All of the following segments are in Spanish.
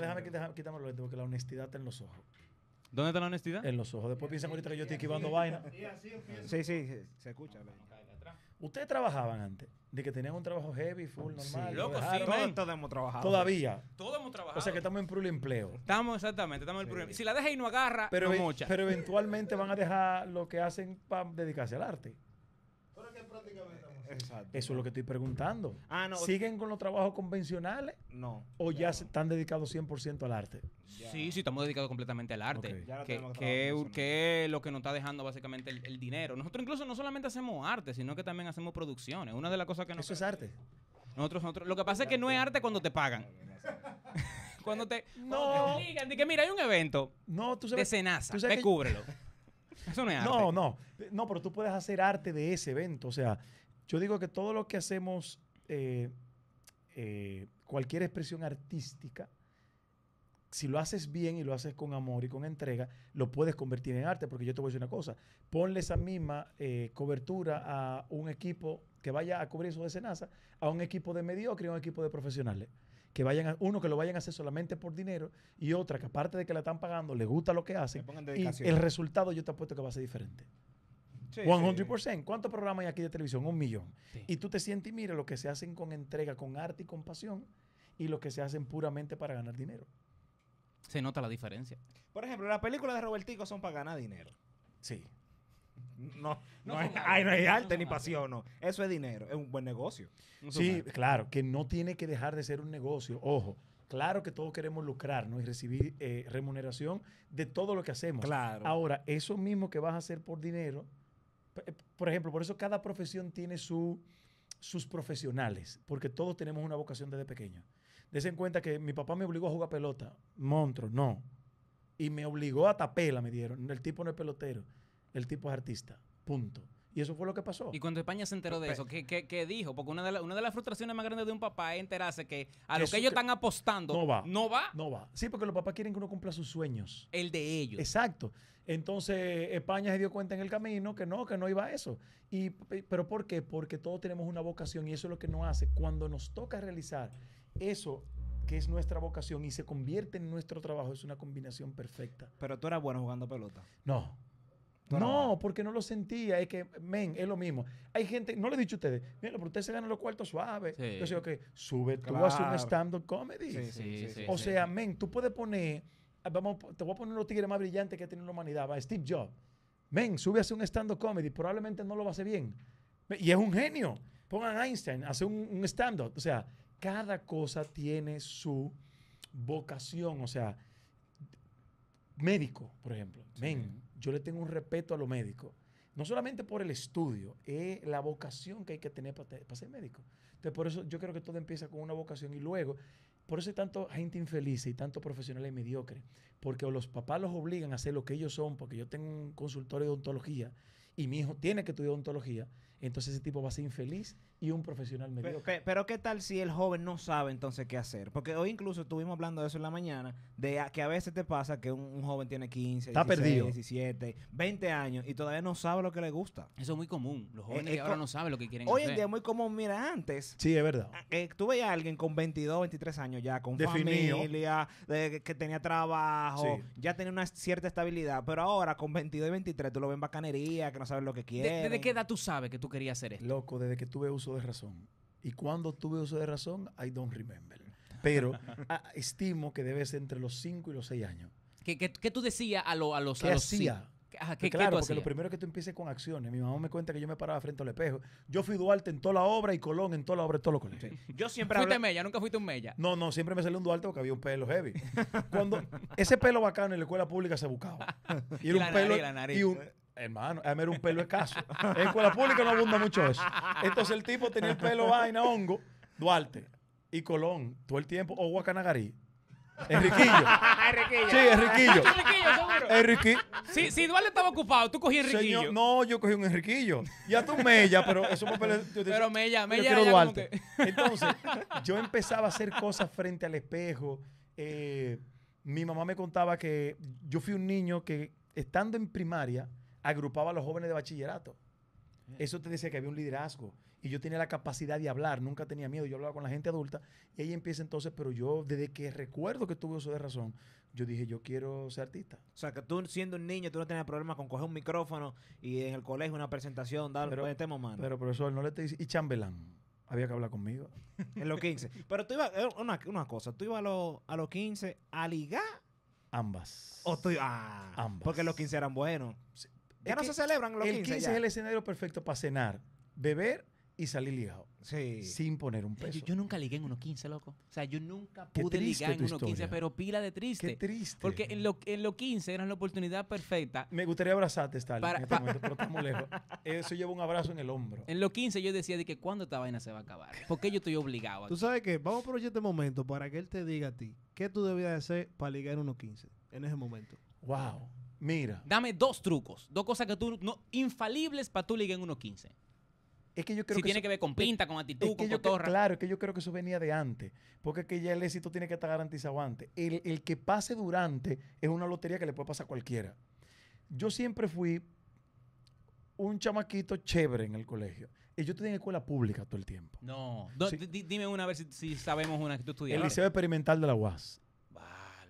no, déjame quitarme los lentes porque la honestidad está en los ojos. ¿Dónde está la honestidad? En los ojos. Después piensan ahorita que yo estoy esquivando vaina. Sí, sí, se escucha. Ustedes trabajaban antes, de que tenían un trabajo heavy, full, normal. Sí, loco, sí, todos, hemos trabajado. Todavía. Todos hemos trabajado. O sea que estamos en plural empleo. Estamos, exactamente, estamos en Si la deja y no agarra, pero, e- Pero eventualmente van a dejar lo que hacen para dedicarse al arte. Pero que prácticamente eso es lo que estoy preguntando. Ah, ¿Siguen con los trabajos convencionales? No. ¿O ya, están dedicados 100% al arte? Sí, sí, estamos dedicados completamente al arte. Que, es lo que nos está dejando básicamente el, dinero. Nosotros incluso no solamente hacemos arte, sino que también hacemos producciones. Una de las cosas que nos... Eso es arte. Nosotros, nosotros, lo que pasa es que no es arte cuando te pagan. cuando te, no. digan, que mira, hay un evento no, tú sabes, de Eso no es arte. No, no. No, pero tú puedes hacer arte de ese evento. O sea, yo digo que todo lo que hacemos eh, eh, cualquier expresión artística, si lo haces bien y lo haces con amor y con entrega, lo puedes convertir en arte. Porque yo te voy a decir una cosa: ponle esa misma eh, cobertura a un equipo que vaya a cubrir su escenaza, a un equipo de mediocre y a un equipo de profesionales. Que vayan a, uno que lo vayan a hacer solamente por dinero y otra que, aparte de que la están pagando, le gusta lo que hacen. Y el resultado yo te apuesto que va a ser diferente. 100%. ¿Cuántos programas hay aquí de televisión? Un millón. Y tú te sientes y mira lo que se hacen con entrega, con arte y con pasión y lo que se hacen puramente para ganar dinero. Se nota la diferencia. Por ejemplo, las películas de Robertico son para ganar dinero. Sí. No, hay, arte ni pasión, Eso es dinero, es un buen negocio. Sí, claro, que no tiene que dejar de ser un negocio. Ojo, claro que todos queremos no y recibir eh, remuneración de todo lo que hacemos. Claro. Ahora, eso mismo que vas a hacer por dinero, eh, por ejemplo, por eso cada profesión tiene sus profesionales, porque todos tenemos una vocación desde pequeño. Dese en cuenta que mi papá me obligó a jugar pelota, monstruo, no. Y me obligó a tapela, me dieron. El tipo no es pelotero, el tipo es artista, punto. Y eso fue lo que pasó. Y cuando España se enteró de eso, ¿qué, dijo? Porque una de, las frustraciones más grandes de un papá es enterarse que a lo que ellos están apostando no va. No va. No va. Sí, porque los papás quieren que uno cumpla sus sueños. El de ellos. Exacto. Entonces España se dio cuenta en el camino que no, que no iba a eso. ¿Pero por qué? Porque todos tenemos una vocación y eso es lo que nos hace. Cuando nos toca realizar eso que es nuestra vocación y se convierte en nuestro trabajo, es una combinación perfecta. Pero tú eras bueno jugando pelota. No. No, porque no lo sentía. Es que, men, es lo mismo. Hay gente, no le he dicho a ustedes, mira, pero ustedes se ganan los cuartos suaves. Yo digo, que sube tú a hacer un stand-up comedy. o sea, men, tú puedes poner, ah, vamos, te voy a poner los tigres más brillantes que tiene la humanidad. Va, Steve Jobs. Men, sube a hacer un stand-up comedy, probablemente no lo va a hacer bien. Y es un genio. Pongan Einstein, hace un, un stand-up. O sea, cada cosa tiene su vocación. O sea, médico, por ejemplo. Men, yo le tengo un respeto a los médicos. No solamente por el estudio, es la vocación que hay que tener para, ser médico. Entonces, por eso yo creo que todo empieza con una vocación y luego, por eso hay gente infeliz y tanto profesionales mediocres, porque los papás los obligan a hacer lo que ellos son, porque yo tengo un consultorio de odontología y mi hijo tiene que estudiar odontología, entonces ese tipo va a ser infeliz y un profesional medio. Pero, qué tal si el joven no sabe entonces qué hacer? Porque hoy incluso estuvimos hablando de eso en la mañana, de que a veces te pasa que un, joven tiene 15, 16, 17, 20 años y todavía no sabe lo que le gusta. Eso es muy común. Los eh, jóvenes ahora no saben lo que quieren hoy hacer. Hoy en día es muy común, mira, antes. Sí, es verdad. Eh, tú a alguien con 22, 23 años ya, con familia, que tenía trabajo, ya tenía una cierta estabilidad, pero ahora con 22 y 23 tú lo ves en bacanería, que no sabes lo que quiere. ¿Desde qué edad tú sabes que tú querías hacer esto? Loco, desde que tuve uso de razón. Y cuando tuve uso de razón, I don't remember. Pero ah, estimo que debe ser entre los 5 y los 6 años. ¿Qué, tú decías a, lo, a los ¿Qué hacía? Pues claro, porque lo primero que tú empieces con acciones. Mi mamá me cuenta que yo me paraba frente al espejo. Yo fui Duarte en toda la obra y Colón en toda la obra, en todos los Yo siempre Fuiste Mella, nunca fuiste un Mella. No, no, siempre me salió un Duarte porque había un pelo heavy. Cuando ese pelo bacano en la escuela pública se buscaba. Y, era un pelo. Y un, Hermano, mí era un pelo escaso. En escuela pública no abunda mucho eso. Entonces el tipo tenía el pelo vaina, hongo, Duarte y Colón, todo el tiempo, o Guacanagarí. Enriquillo. Sí, Enriquillo. Enriquillo, Sí, si Duarte estaba ocupado, tú cogí Enriquillo. no, yo cogí un Enriquillo. Ya tú Mella, pero eso me Pero Mella, Mella. Yo quiero Duarte. Entonces, yo empezaba a hacer cosas frente al espejo. Eh, mi mamá me contaba que yo fui un niño que, estando en primaria, agrupaba a los jóvenes de bachillerato. Mm. Eso te decía que había un liderazgo. Y yo tenía la capacidad de hablar, nunca tenía miedo. Yo hablaba con la gente adulta. Y ella empieza entonces, pero yo, desde que recuerdo que tuve eso de razón, yo dije, yo quiero ser artista. O sea, que tú siendo un niño, tú no tenías problemas con coger un micrófono y en el colegio una presentación, dar pero, este momento. Pero, profesor, no le te dice. Y Chambelán. Había que hablar conmigo. en los 15. Pero tú ibas, eh, una, cosa, tú ibas a, los 15 a ligar Ambas. O tú, ah, ambas. Porque los 15 eran buenos. Ya no se celebran los 15. El 15 es el escenario perfecto para cenar, beber y salir liado. Sí. Sin poner un peso. Yo, nunca ligué en unos 15, loco. O sea, yo nunca pude ligar en unos 15, pero pila de triste. Qué triste. Porque en los en lo 15 era la oportunidad perfecta. Me gustaría abrazarte, Stalin, en este momento, estamos lejos. Eso lleva un abrazo en el hombro. En los 15 yo decía de que cuando esta vaina se va a acabar. Porque yo estoy obligado. Tú sabes qué? Vamos a aprovechar este momento para que él te diga a ti qué tú debías hacer para ligar en unos 15, en ese momento. Wow. Mira. Dame dos trucos, dos cosas que tú no infalibles para tú ligar en 1.15. Es que yo creo si tiene que ver con pinta, con actitud, con claro, es que yo creo que eso venía de antes. Porque es que ya el éxito tiene que estar garantizado antes. El, que pase durante es una lotería que le puede pasar a cualquiera. Yo siempre fui un chamaquito chévere en el colegio. Y yo estudié en escuela pública todo el tiempo. No. Dime una vez si, si, sabemos una que tú estudiaste. El Liceo Experimental de la UAS.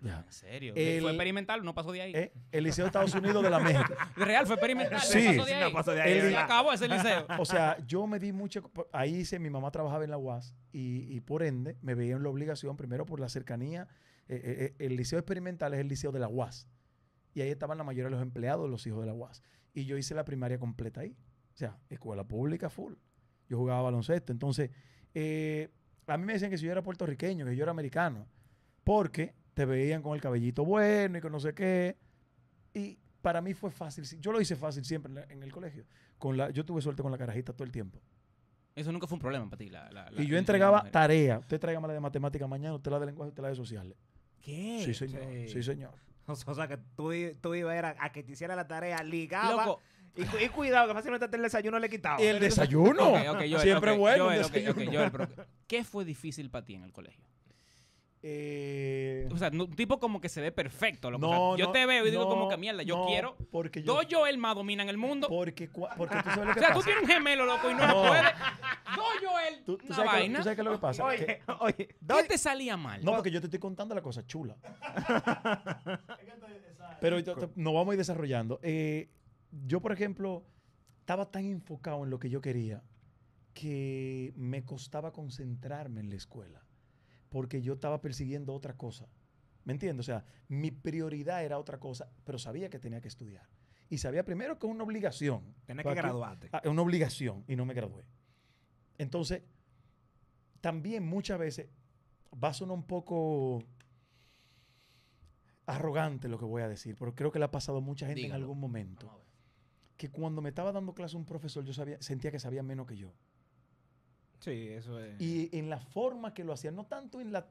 En serio. Eh, fue experimental, no pasó de ahí. Eh, el Liceo de Estados Unidos de la México. Real, fue experimental. Sí. No pasó de ahí. y acabó ese liceo. O sea, yo me di mucho Ahí hice, mi mamá trabajaba en la UAS y, por ende me veía en la obligación, primero por la cercanía. Eh, el Liceo Experimental es el Liceo de la UAS. Y ahí estaban la mayoría de los empleados, los hijos de la UAS. Y yo hice la primaria completa ahí. O sea, escuela pública full. Yo jugaba baloncesto. Entonces, a mí me decían que si yo era puertorriqueño, que yo era americano. Porque te veían con el cabellito bueno y con no sé qué. Y para mí fue fácil. Yo lo hice fácil siempre en, el colegio. Con la, yo tuve suerte con la carajita todo el tiempo. Eso nunca fue un problema para ti. y yo entregaba tarea. Usted traiga la de matemática mañana, usted la de lenguaje, usted la de sociales. ¿Qué? Sí, señor. Sí, señor. O sea, que tú, ibas a, que te hiciera la tarea, ligaba. Y, cuidado, que fácilmente el desayuno le quitaba. ¿Y el desayuno? Siempre bueno. ¿Qué fue difícil para ti en el colegio? Eh, o sea, un tipo como que se ve perfecto. No, yo te veo y digo como que mierda, yo quiero. Porque yo, dos Joel más en el mundo. Porque, porque tú sabes lo que O sea, tú tienes un gemelo, loco, y no, puedes puedes Dos Joel, ¿Tú, sabes vaina. sabes qué es lo que pasa. Oye, oye ¿qué te salía mal? No, porque yo te estoy contando la cosa chula. Pero nos vamos a ir desarrollando. Eh, yo, por ejemplo, estaba tan enfocado en lo que yo quería que me costaba concentrarme en la escuela porque yo estaba persiguiendo otra cosa. ¿Me entiendes? O sea, mi prioridad era otra cosa, pero sabía que tenía que estudiar. Y sabía primero que es una obligación. tener que graduarte. Es ah, una obligación y no me gradué. Entonces, también muchas veces va a sonar un poco arrogante lo que voy a decir, pero creo que le ha pasado a mucha gente en algún momento. Que cuando me estaba dando clase un profesor, yo sabía, sentía que sabía menos que yo. Sí, eso es. Y en la forma que lo hacían, no tanto en la,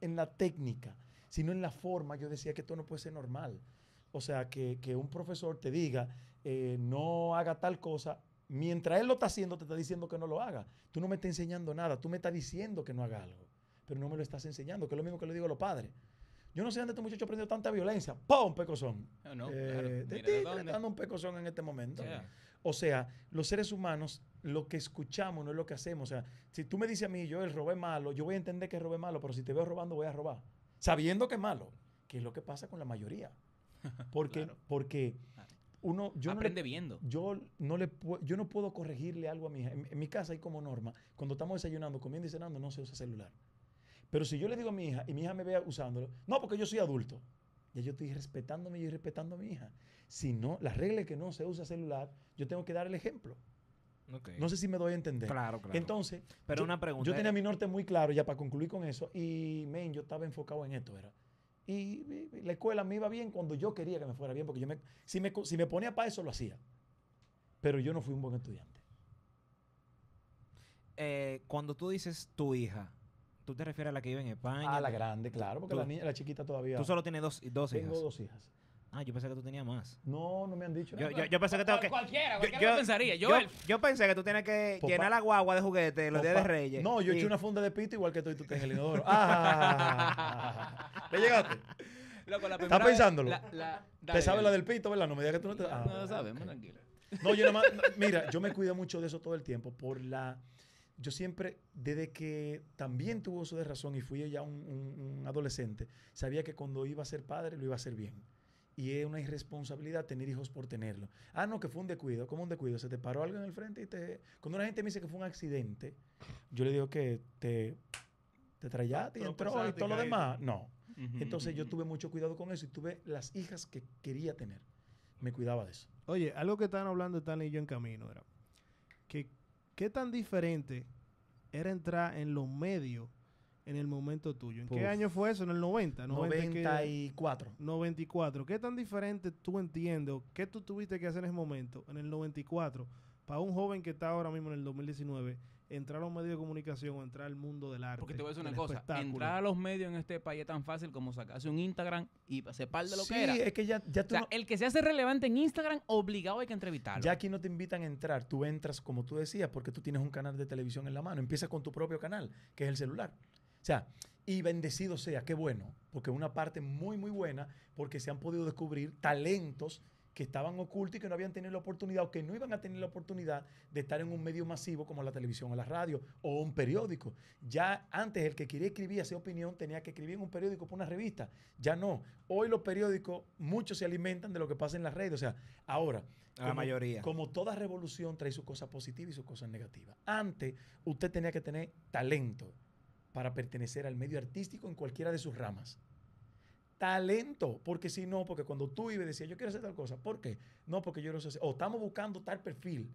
en la técnica, sino en la forma, yo decía que esto no puede ser normal. O sea, que, un profesor te diga, eh, no haga tal cosa, mientras él lo está haciendo, te está diciendo que no lo haga. Tú no me estás enseñando nada, tú me estás diciendo que no haga algo, pero no me lo estás enseñando, que es lo mismo que le digo a los padres. Yo no sé dónde este muchacho aprendió tanta violencia. ¡Pum! pecosón eh, te, estoy dando un pecozón en este momento. O sea, los seres humanos lo que escuchamos no es lo que hacemos. O sea, si tú me dices a mí, yo el robé malo, yo voy a entender que robé malo, pero si te veo robando, voy a robar. Sabiendo que es malo, que es lo que pasa con la mayoría. Porque, porque uno. Yo Aprende no viendo. Yo no, le, yo no puedo corregirle algo a mi hija. En, mi casa hay como norma: cuando estamos desayunando, comiendo y cenando, no se usa celular. Pero si yo le digo a mi hija y mi hija me vea usándolo, no, porque yo soy adulto. Ya yo estoy respetándome y respetando a mi hija. Si no, la regla es que no se usa celular, yo tengo que dar el ejemplo. No sé si me doy a entender. Claro, claro. Entonces, pero yo, una pregunta. Yo tenía mi norte muy claro ya para concluir con eso y, men, yo estaba enfocado en esto, era. Y, la escuela me iba bien cuando yo quería que me fuera bien, porque yo me, si, me, si ponía para eso lo hacía. Pero yo no fui un buen estudiante. Eh, cuando tú dices tu hija, ¿tú te refieres a la que vive en España? A la grande, claro, porque la, niña, la chiquita todavía. Tú solo tienes dos, dos Tengo dos hijas. Ah, yo pensé que tú tenías más. No, no me han dicho. nada. yo, pensé que tengo que. Cualquiera, cualquiera yo, lo pensaría. Yo, yo, pensé que tú tienes que llenar la guagua de juguete los días de Reyes. No, yo eché una funda de pito igual que tú y tú en el inodoro. ¡Ah! ¿Le llegaste? ¿Estás pensándolo? ¿Te sabes la del pito, verdad? No me digas que tú no te. Ah, no lo sabemos, tranquilo. No, yo nada más. Mira, yo me cuido mucho de eso todo el tiempo por la yo siempre, desde que también tuvo uso de razón y fui ya un, adolescente, sabía que cuando iba a ser padre lo iba a hacer bien y es una irresponsabilidad tener hijos por tenerlo. Ah, no, que fue un descuido. ¿Cómo un descuido? Se te paró algo en el frente y te... Cuando una gente me dice que fue un accidente, yo le digo que te, te trayaste y entró y todo lo demás. No. Entonces yo tuve mucho cuidado con eso y tuve las hijas que quería tener. Me cuidaba de eso. Oye, algo que estaban hablando Stanley y yo en camino era que qué tan diferente era entrar en los medios en el momento tuyo. ¿En qué año fue eso? En el 90, 94. 94. ¿Qué tan diferente tú entiendes qué tú tuviste que hacer en ese momento, en el 94, para un joven que está ahora mismo en el 2019, entrar a los medios de comunicación o entrar al mundo del arte? Porque te voy a decir una cosa, entrar a los medios en este país es tan fácil como sacarse un Instagram y separ de lo que era. Sí, es que ya, ya tú sea, el que se hace relevante en Instagram, obligado hay que entrevistarlo. Ya aquí no te invitan a entrar, tú entras, como tú decías, porque tú tienes un canal de televisión en la mano. Empieza con tu propio canal, que es el celular sea, y bendecido sea, qué bueno, porque una parte muy, muy buena, porque se han podido descubrir talentos que estaban ocultos y que no habían tenido la oportunidad o que no iban a tener la oportunidad de estar en un medio masivo como la televisión o la radio o un periódico. Ya antes el que quería escribir, esa opinión, tenía que escribir en un periódico por una revista. Ya no. Hoy los periódicos, muchos se alimentan de lo que pasa en las redes. O sea, ahora, la mayoría. Como toda revolución trae sus cosas positivas y sus cosas negativas. Antes usted tenía que tener talento para pertenecer al medio artístico en cualquiera de sus ramas. Talento, porque si no, porque cuando tú ibas decía yo quiero hacer tal cosa, ¿por qué? No, porque yo no sé hacer, o estamos buscando tal perfil.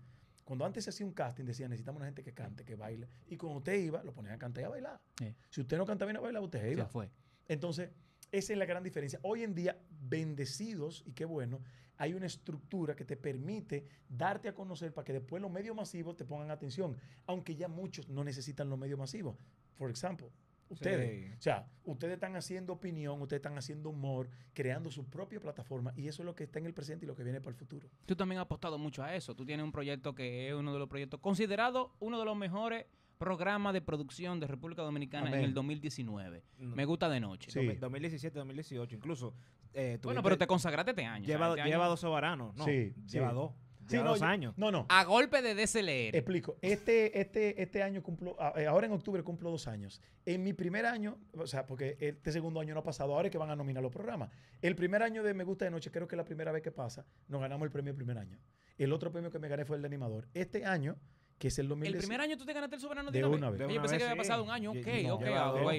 Cuando antes se hacía un casting, decía necesitamos una gente que cante, que baile. Y cuando usted iba, lo ponían a cantar y a bailar. Si usted no canta bien a bailar, usted iba. Se fue. Entonces, esa es la gran diferencia. Hoy en día, bendecidos, y qué bueno, hay una estructura que te permite darte a conocer para que después los medios masivos te pongan atención, aunque ya muchos no necesitan los medios masivos por ejemplo, ustedes. O sea, ustedes están haciendo opinión, ustedes están haciendo humor, creando su propia plataforma y eso es lo que está en el presente y lo que viene para el futuro. Tú también has apostado mucho a eso. Tú tienes un proyecto que es uno de los proyectos considerado uno de los mejores programas de producción de República Dominicana en el 2019. Me gusta de noche. Sí. 2017, 2018, incluso. Eh, bueno, pero te consagraste este año. Lleva, este dos soberanos, ¿no? Sí, lleva dos. Sí, no, dos años. No, no. A golpe de DSLR. Explico. Este, este, este año cumplo, eh, ahora en octubre cumplo dos años. En mi primer año, o sea, porque este segundo año no ha pasado, ahora es que van a nominar los programas. El primer año de Me Gusta de Noche, creo que es la primera vez que pasa, nos ganamos el premio el primer año. El otro premio que me gané fue el de animador. Este año, que es el 2010. ¿El primer año tú te ganaste el soberano de, de Yo pensé que había pasado un año. Ok, ok,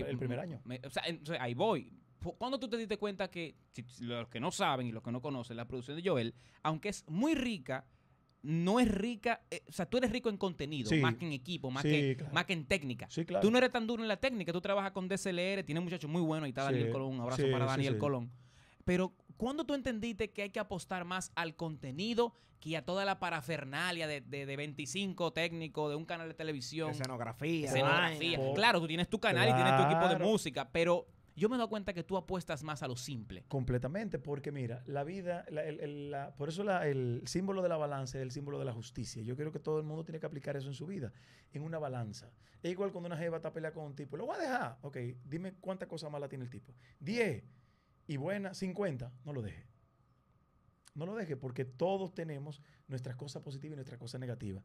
el, primer año. o sea, ahí voy. ¿Cuándo tú te diste cuenta que, los que no saben y los que no conocen, la producción de Joel, aunque es muy rica, no es rica, eh, o sea, tú eres rico en contenido, más que en equipo, más, que, más que en técnica. Tú no eres tan duro en la técnica, tú trabajas con DCLR, tienes muchachos muy buenos, y está Daniel Colón, un abrazo para Daniel Colón. Pero, ¿cuándo tú entendiste que hay que apostar más al contenido que a toda la parafernalia de, de, 25 técnicos, de un canal de televisión? Escenografía. Escenografía. claro, tú tienes tu canal y tienes tu equipo de música, pero yo me doy cuenta que tú apuestas más a lo simple. Completamente, porque mira, la vida, por eso el símbolo de la balanza es el símbolo de la justicia. Yo creo que todo el mundo tiene que aplicar eso en su vida, en una balanza. Es igual cuando una jeva está peleando con un tipo, lo va a dejar, ok, dime cuántas cosas malas tiene el tipo. 10 y buena, 50, no lo deje. No lo deje porque todos tenemos nuestras cosas positivas y nuestras cosas negativas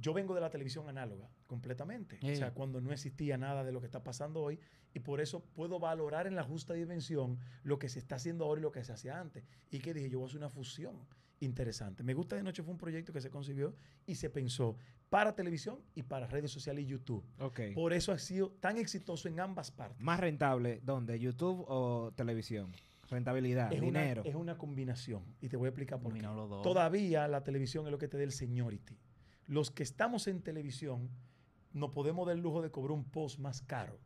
yo vengo de la televisión análoga completamente. O sea, cuando no existía nada de lo que está pasando hoy. Y por eso puedo valorar en la justa dimensión lo que se está haciendo ahora y lo que se hacía antes. Y que dije, yo voy a hacer una fusión interesante. Me gusta de noche fue un proyecto que se concibió y se pensó para televisión y para redes sociales y YouTube. Por eso ha sido tan exitoso en ambas partes. ¿Más rentable dónde? ¿YouTube o televisión? rentabilidad, dinero. es una combinación. Y te voy a explicar por qué. Todavía la televisión es lo que te da el seniority los que estamos en televisión no podemos dar el lujo de cobrar un post más caro.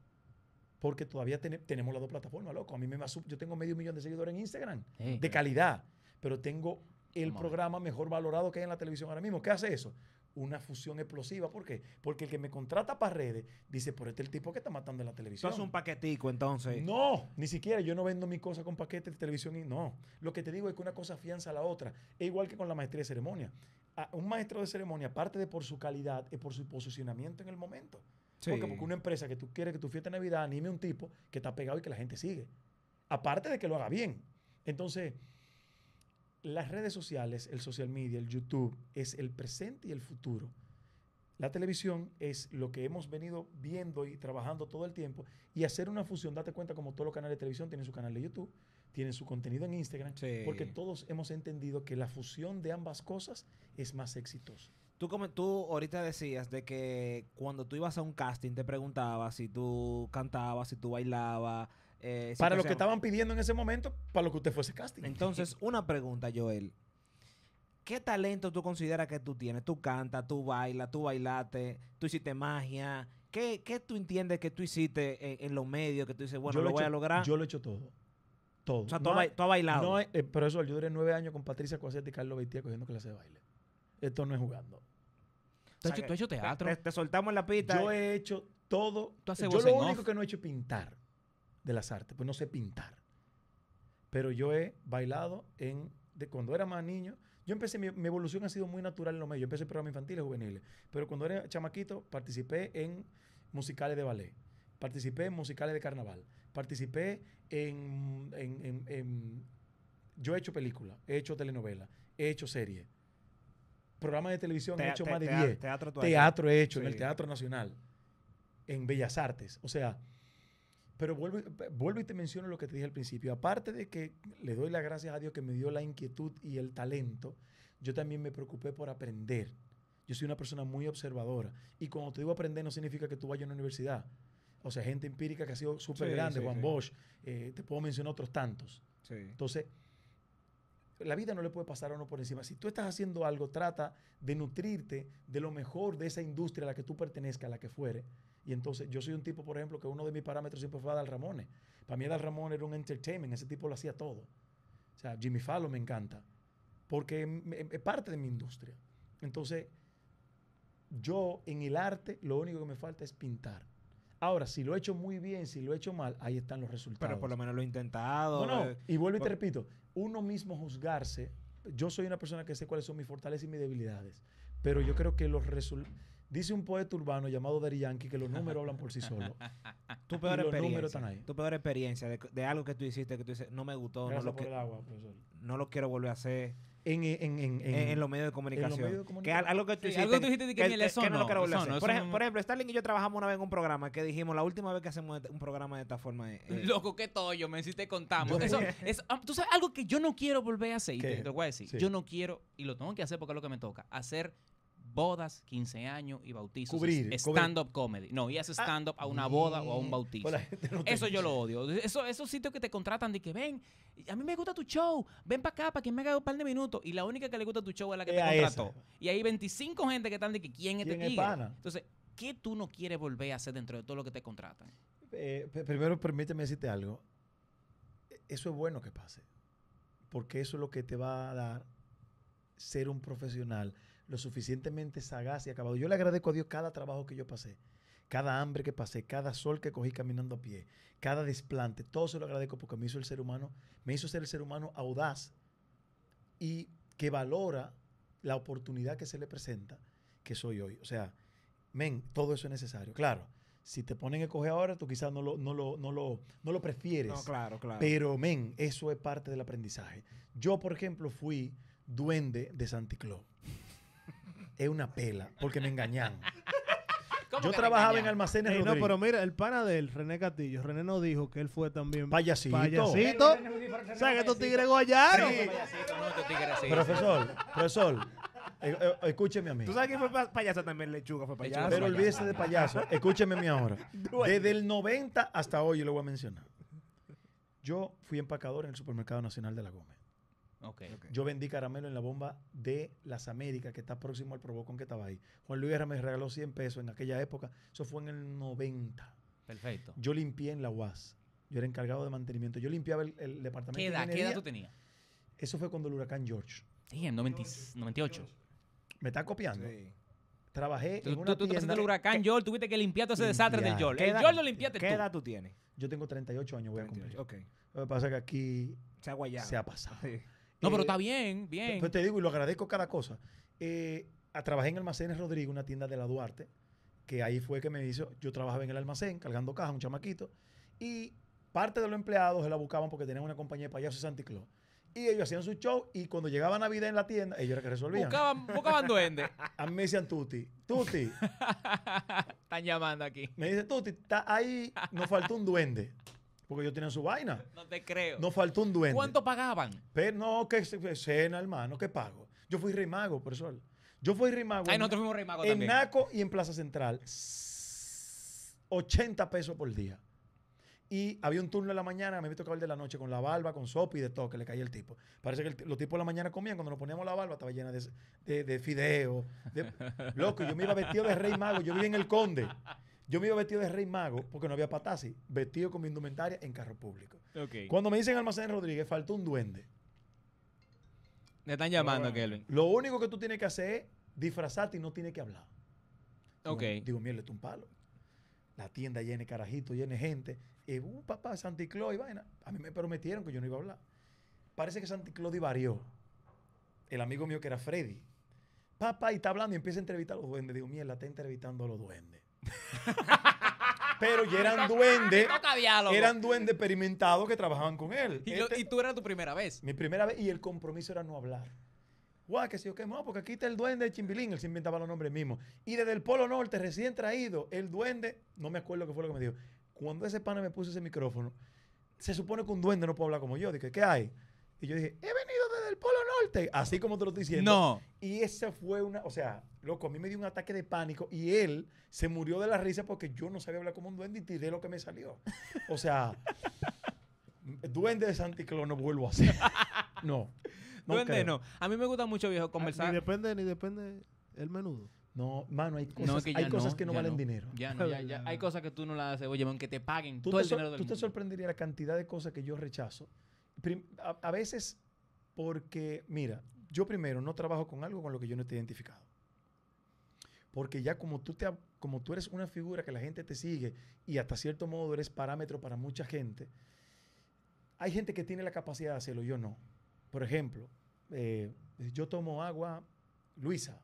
Porque todavía tenemos las dos plataformas, loco. A mí me yo tengo medio millón de seguidores en Instagram, de calidad, pero tengo el programa mejor valorado que hay en la televisión ahora mismo. ¿Qué hace eso? Una fusión explosiva. ¿Por qué? Porque el que me contrata para redes dice, por este el tipo que está matando en la televisión. Eso es un paquetico, entonces. No, ni siquiera. Yo no vendo mi cosa con paquetes de televisión y no. Lo que te digo es que una cosa afianza a la otra. Es igual que con la maestría de ceremonia un maestro de ceremonia, aparte de por su calidad, es por su posicionamiento en el momento. Porque, porque una empresa que tú quieres que tu fiesta de Navidad anime un tipo que está pegado y que la gente sigue. Aparte de que lo haga bien. Entonces, las redes sociales, el social media, el YouTube, es el presente y el futuro. La televisión es lo que hemos venido viendo y trabajando todo el tiempo y hacer una fusión, date cuenta como todos los canales de televisión tienen su canal de YouTube, tienen su contenido en Instagram, porque todos hemos entendido que la fusión de ambas cosas es más exitosa. Tú, como, tú ahorita decías de que cuando tú ibas a un casting te preguntaba si tú cantabas, si tú bailabas. Eh, para lo que estaban pidiendo en ese momento, para lo que usted fuese casting. Entonces, una pregunta, Joel. ¿Qué talento tú consideras que tú tienes? Tú cantas, tú bailas, tú bailaste, tú hiciste magia. ¿Qué, tú entiendes que tú hiciste en, los medios? Que tú dices, bueno, lo, voy a lograr. Yo lo he hecho todo. Todo. O sea, tú, has, bailado. Eh, pero eso, yo duré nueve años con Patricia Coacete y Carlos Beitía cogiendo la de baile. Esto no es jugando. ¿Tú, hecho, tú has hecho, teatro? Te, soltamos la pista. Yo he hecho todo. ¿Tú yo lo único que no he hecho es pintar de las artes, pues no sé pintar. Pero yo he bailado en de cuando era más niño. Yo empecé, mi, mi evolución ha sido muy natural en los medios. Yo empecé programas infantiles, juveniles. Pero cuando era chamaquito, participé en musicales de ballet. Participé en musicales de carnaval. Participé en, en, yo he hecho películas, he hecho telenovelas, he hecho series programas de televisión he hecho más de 10, teatro, he hecho en el Teatro Nacional, en Bellas Artes, o sea, pero vuelvo, vuelvo y te menciono lo que te dije al principio, aparte de que le doy las gracias a Dios que me dio la inquietud y el talento, yo también me preocupé por aprender. Yo soy una persona muy observadora. Y cuando te digo aprender, no significa que tú vayas a una universidad. O sea, gente empírica que ha sido súper grande, Juan Bosch, eh, te puedo mencionar otros tantos. Entonces, la vida no le puede pasar a uno por encima. Si tú estás haciendo algo, trata de nutrirte de lo mejor de esa industria a la que tú pertenezcas, a la que fuere. Y entonces, yo soy un tipo, por ejemplo, que uno de mis parámetros siempre fue Adal Ramón. Para mí, Adal Ramón era un entertainment, ese tipo lo hacía todo. O sea, Jimmy Fallon me encanta, porque es parte de mi industria. Entonces, yo en el arte, lo único que me falta es pintar. Ahora, si lo he hecho muy bien, si lo he hecho mal, ahí están los resultados. Pero por lo menos lo he intentado. No, eh, Y vuelvo y te repito, uno mismo juzgarse. Yo soy una persona que sé cuáles son mis fortalezas y mis debilidades. Pero yo creo que los resultados. Dice un poeta urbano llamado Dari Yankee que los números hablan por sí solos. tu peor experiencia. Tu peor experiencia de, algo que tú hiciste que tú dices, no me gustó. No lo quiero volver a hacer en, en, en, en, los medios de comunicación. Que algo que tú Algo que tú dijiste que, no lo quiero por, ejemplo, Stalin y yo trabajamos una vez en un programa que dijimos, la última vez que hacemos este, un programa de esta forma es... Loco, qué yo me hiciste contamos. Eso, ah, tú sabes algo que yo no quiero volver a hacer, te, voy a decir. Yo no quiero, y lo tengo que hacer porque es lo que me toca, hacer bodas, 15 años y bautizos. Stand-up comedy. No, y haces ah. stand-up a una boda o a un bautizo. eso yo lo odio. Eso, esos sitios que te contratan de que ven, a mí me gusta tu show, ven para acá para que me haga un par de minutos. Y la única que le gusta tu show es la que te contrató. Y hay 25 gente que están de que quién es este Entonces, ¿qué tú no quieres volver a hacer dentro de todo lo que te contratan? Eh, primero, permíteme decirte algo. E, eso es bueno que pase. Porque eso es lo que te va a dar ser un profesional lo suficientemente sagaz y acabado. Yo le agradezco a Dios cada trabajo que yo pasé, cada hambre que pasé, cada sol que cogí caminando a pie, cada desplante, todo se lo agradezco porque me hizo el ser humano, me hizo ser el ser humano audaz y que valora la oportunidad que se le presenta, que soy hoy. O sea, men, todo eso es necesario. Claro, si te ponen a coger ahora, tú quizás no lo, no lo, no lo, no lo prefieres. No, claro, claro. Pero, men, eso es parte del aprendizaje. Yo, por ejemplo, fui duende de Santicló es una pela, porque me engañan. Yo trabajaba en almacenes no, pero mira, el pana de él, René Castillo, René nos dijo que él fue también Payasito. payasito. que estos tigres gollaron. Profesor, profesor, eh, eh, escúcheme a mí. ¿Tú sabes quién fue payaso también? Lechuga fue payaso. Pero olvídese de payaso. Escúcheme a mí ahora. Desde el 90 hasta hoy, yo lo voy a mencionar. Yo fui empacador en el Supermercado Nacional de la Gómez. Yo vendí caramelo en la bomba de las Américas, que está próximo al Provocón que estaba ahí. Juan Luis Guerra me regaló 100 pesos en aquella época. Eso fue en el 90. Perfecto. Yo limpié en la UAS. Yo era encargado de mantenimiento. Yo limpiaba el, departamento ¿Qué edad, ¿Qué edad tú tenías? Eso fue cuando el huracán George. Sí, en 98. ¿Me estás copiando? Sí. Trabajé tú, en una tú, tienda... el huracán George, tuviste que limpiar todo ese desastre del George. George lo limpiaste ¿Qué edad tú tienes? Yo tengo 38 años, voy a cumplir. Ok. Lo que pasa es que aquí... Se ha Se ha pasado. Sí. No, pero eh, está bien, bien. Pues te digo, y lo agradezco cada cosa. Eh, a, trabajé en Almacenes Rodrigo, una tienda de la Duarte, que ahí fue que me hizo, yo trabajaba en el almacén, cargando cajas, un chamaquito, y parte de los empleados se la buscaban porque tenían una compañía de payasos Santa Claus. Y ellos hacían su show y cuando llegaba Navidad en la tienda, ellos eran que resolvían. Buscaban, buscaban duende. A mí me decían Tuti, Tuti. Están llamando aquí. Me dice Tuti, está ahí, nos faltó un duende. Porque ellos tenían su vaina. No te creo. no faltó un duende. ¿Cuánto pagaban? Pero no, que cena, hermano, que pago. Yo fui rey mago, por eso. Yo fui rey mago. en, nosotros fuimos rey mago también. En Naco y en Plaza Central. 80 pesos por día. Y había un turno en la mañana, me había tocado el de la noche con la barba, con sopa y de todo, que le caía el tipo. Parece que los tipos de la mañana comían, cuando nos poníamos la barba estaba llena de, de, fideo. De... Loco, yo me iba vestido de rey mago, yo vivía en el conde. Yo me iba vestido de rey mago porque no había patasi, vestido con mi indumentaria en carro público. Cuando me dicen Almacén Rodríguez, faltó un duende. Me están llamando, bueno, Lo único que tú tienes que hacer es disfrazarte y no tienes que hablar. Ok. Digo, digo mierda, es un palo. La tienda llena de carajitos, llena de gente. Y eh, uh, papá, Santi Claus y vaina. A mí me prometieron que yo no iba a hablar. Parece que Santi Claus varió. El amigo mío que era Freddy. Papá, y está hablando y empieza a entrevistar a los duendes. Digo, mierda, está entrevistando a los duendes. Pero ya eran duendes. eran duendes experimentados que trabajaban con él. Este y, tú eras tu primera vez. Mi primera vez y el compromiso era no hablar. Guau, que si yo qué, porque aquí está el duende de Chimbilín, él se inventaba los nombres mismos. Y desde el Polo Norte, recién traído, el duende, no me acuerdo qué fue lo que me dijo. Cuando ese pana me puso ese micrófono, se supone que un duende no puede hablar como yo. Dije, ¿qué hay? Y yo dije, he venido así como te lo estoy diciendo. Y esa fue una, o sea, loco, a mí me dio un ataque de pánico y él se murió de la risa porque yo no sabía hablar como un duende y tiré lo que me salió. O sea, duende de Santiclón no vuelvo a hacer. No. duende no. A mí me gusta mucho, viejo, ah, conversar. Ni depende, ni depende el menudo. No, mano, hay cosas, que, no, valen dinero. Ya ya, ya. Hay cosas que tú no las haces, oye, aunque te paguen todo te el dinero del sorprenderías la cantidad de cosas que yo rechazo. a, veces porque, mira, yo primero no trabajo con algo con lo que yo no esté identificado. Porque ya como tú, te, como tú eres una figura que la gente te sigue y hasta cierto modo eres parámetro para mucha gente, hay gente que tiene la capacidad de hacerlo, yo no. Por ejemplo, eh, yo tomo agua Luisa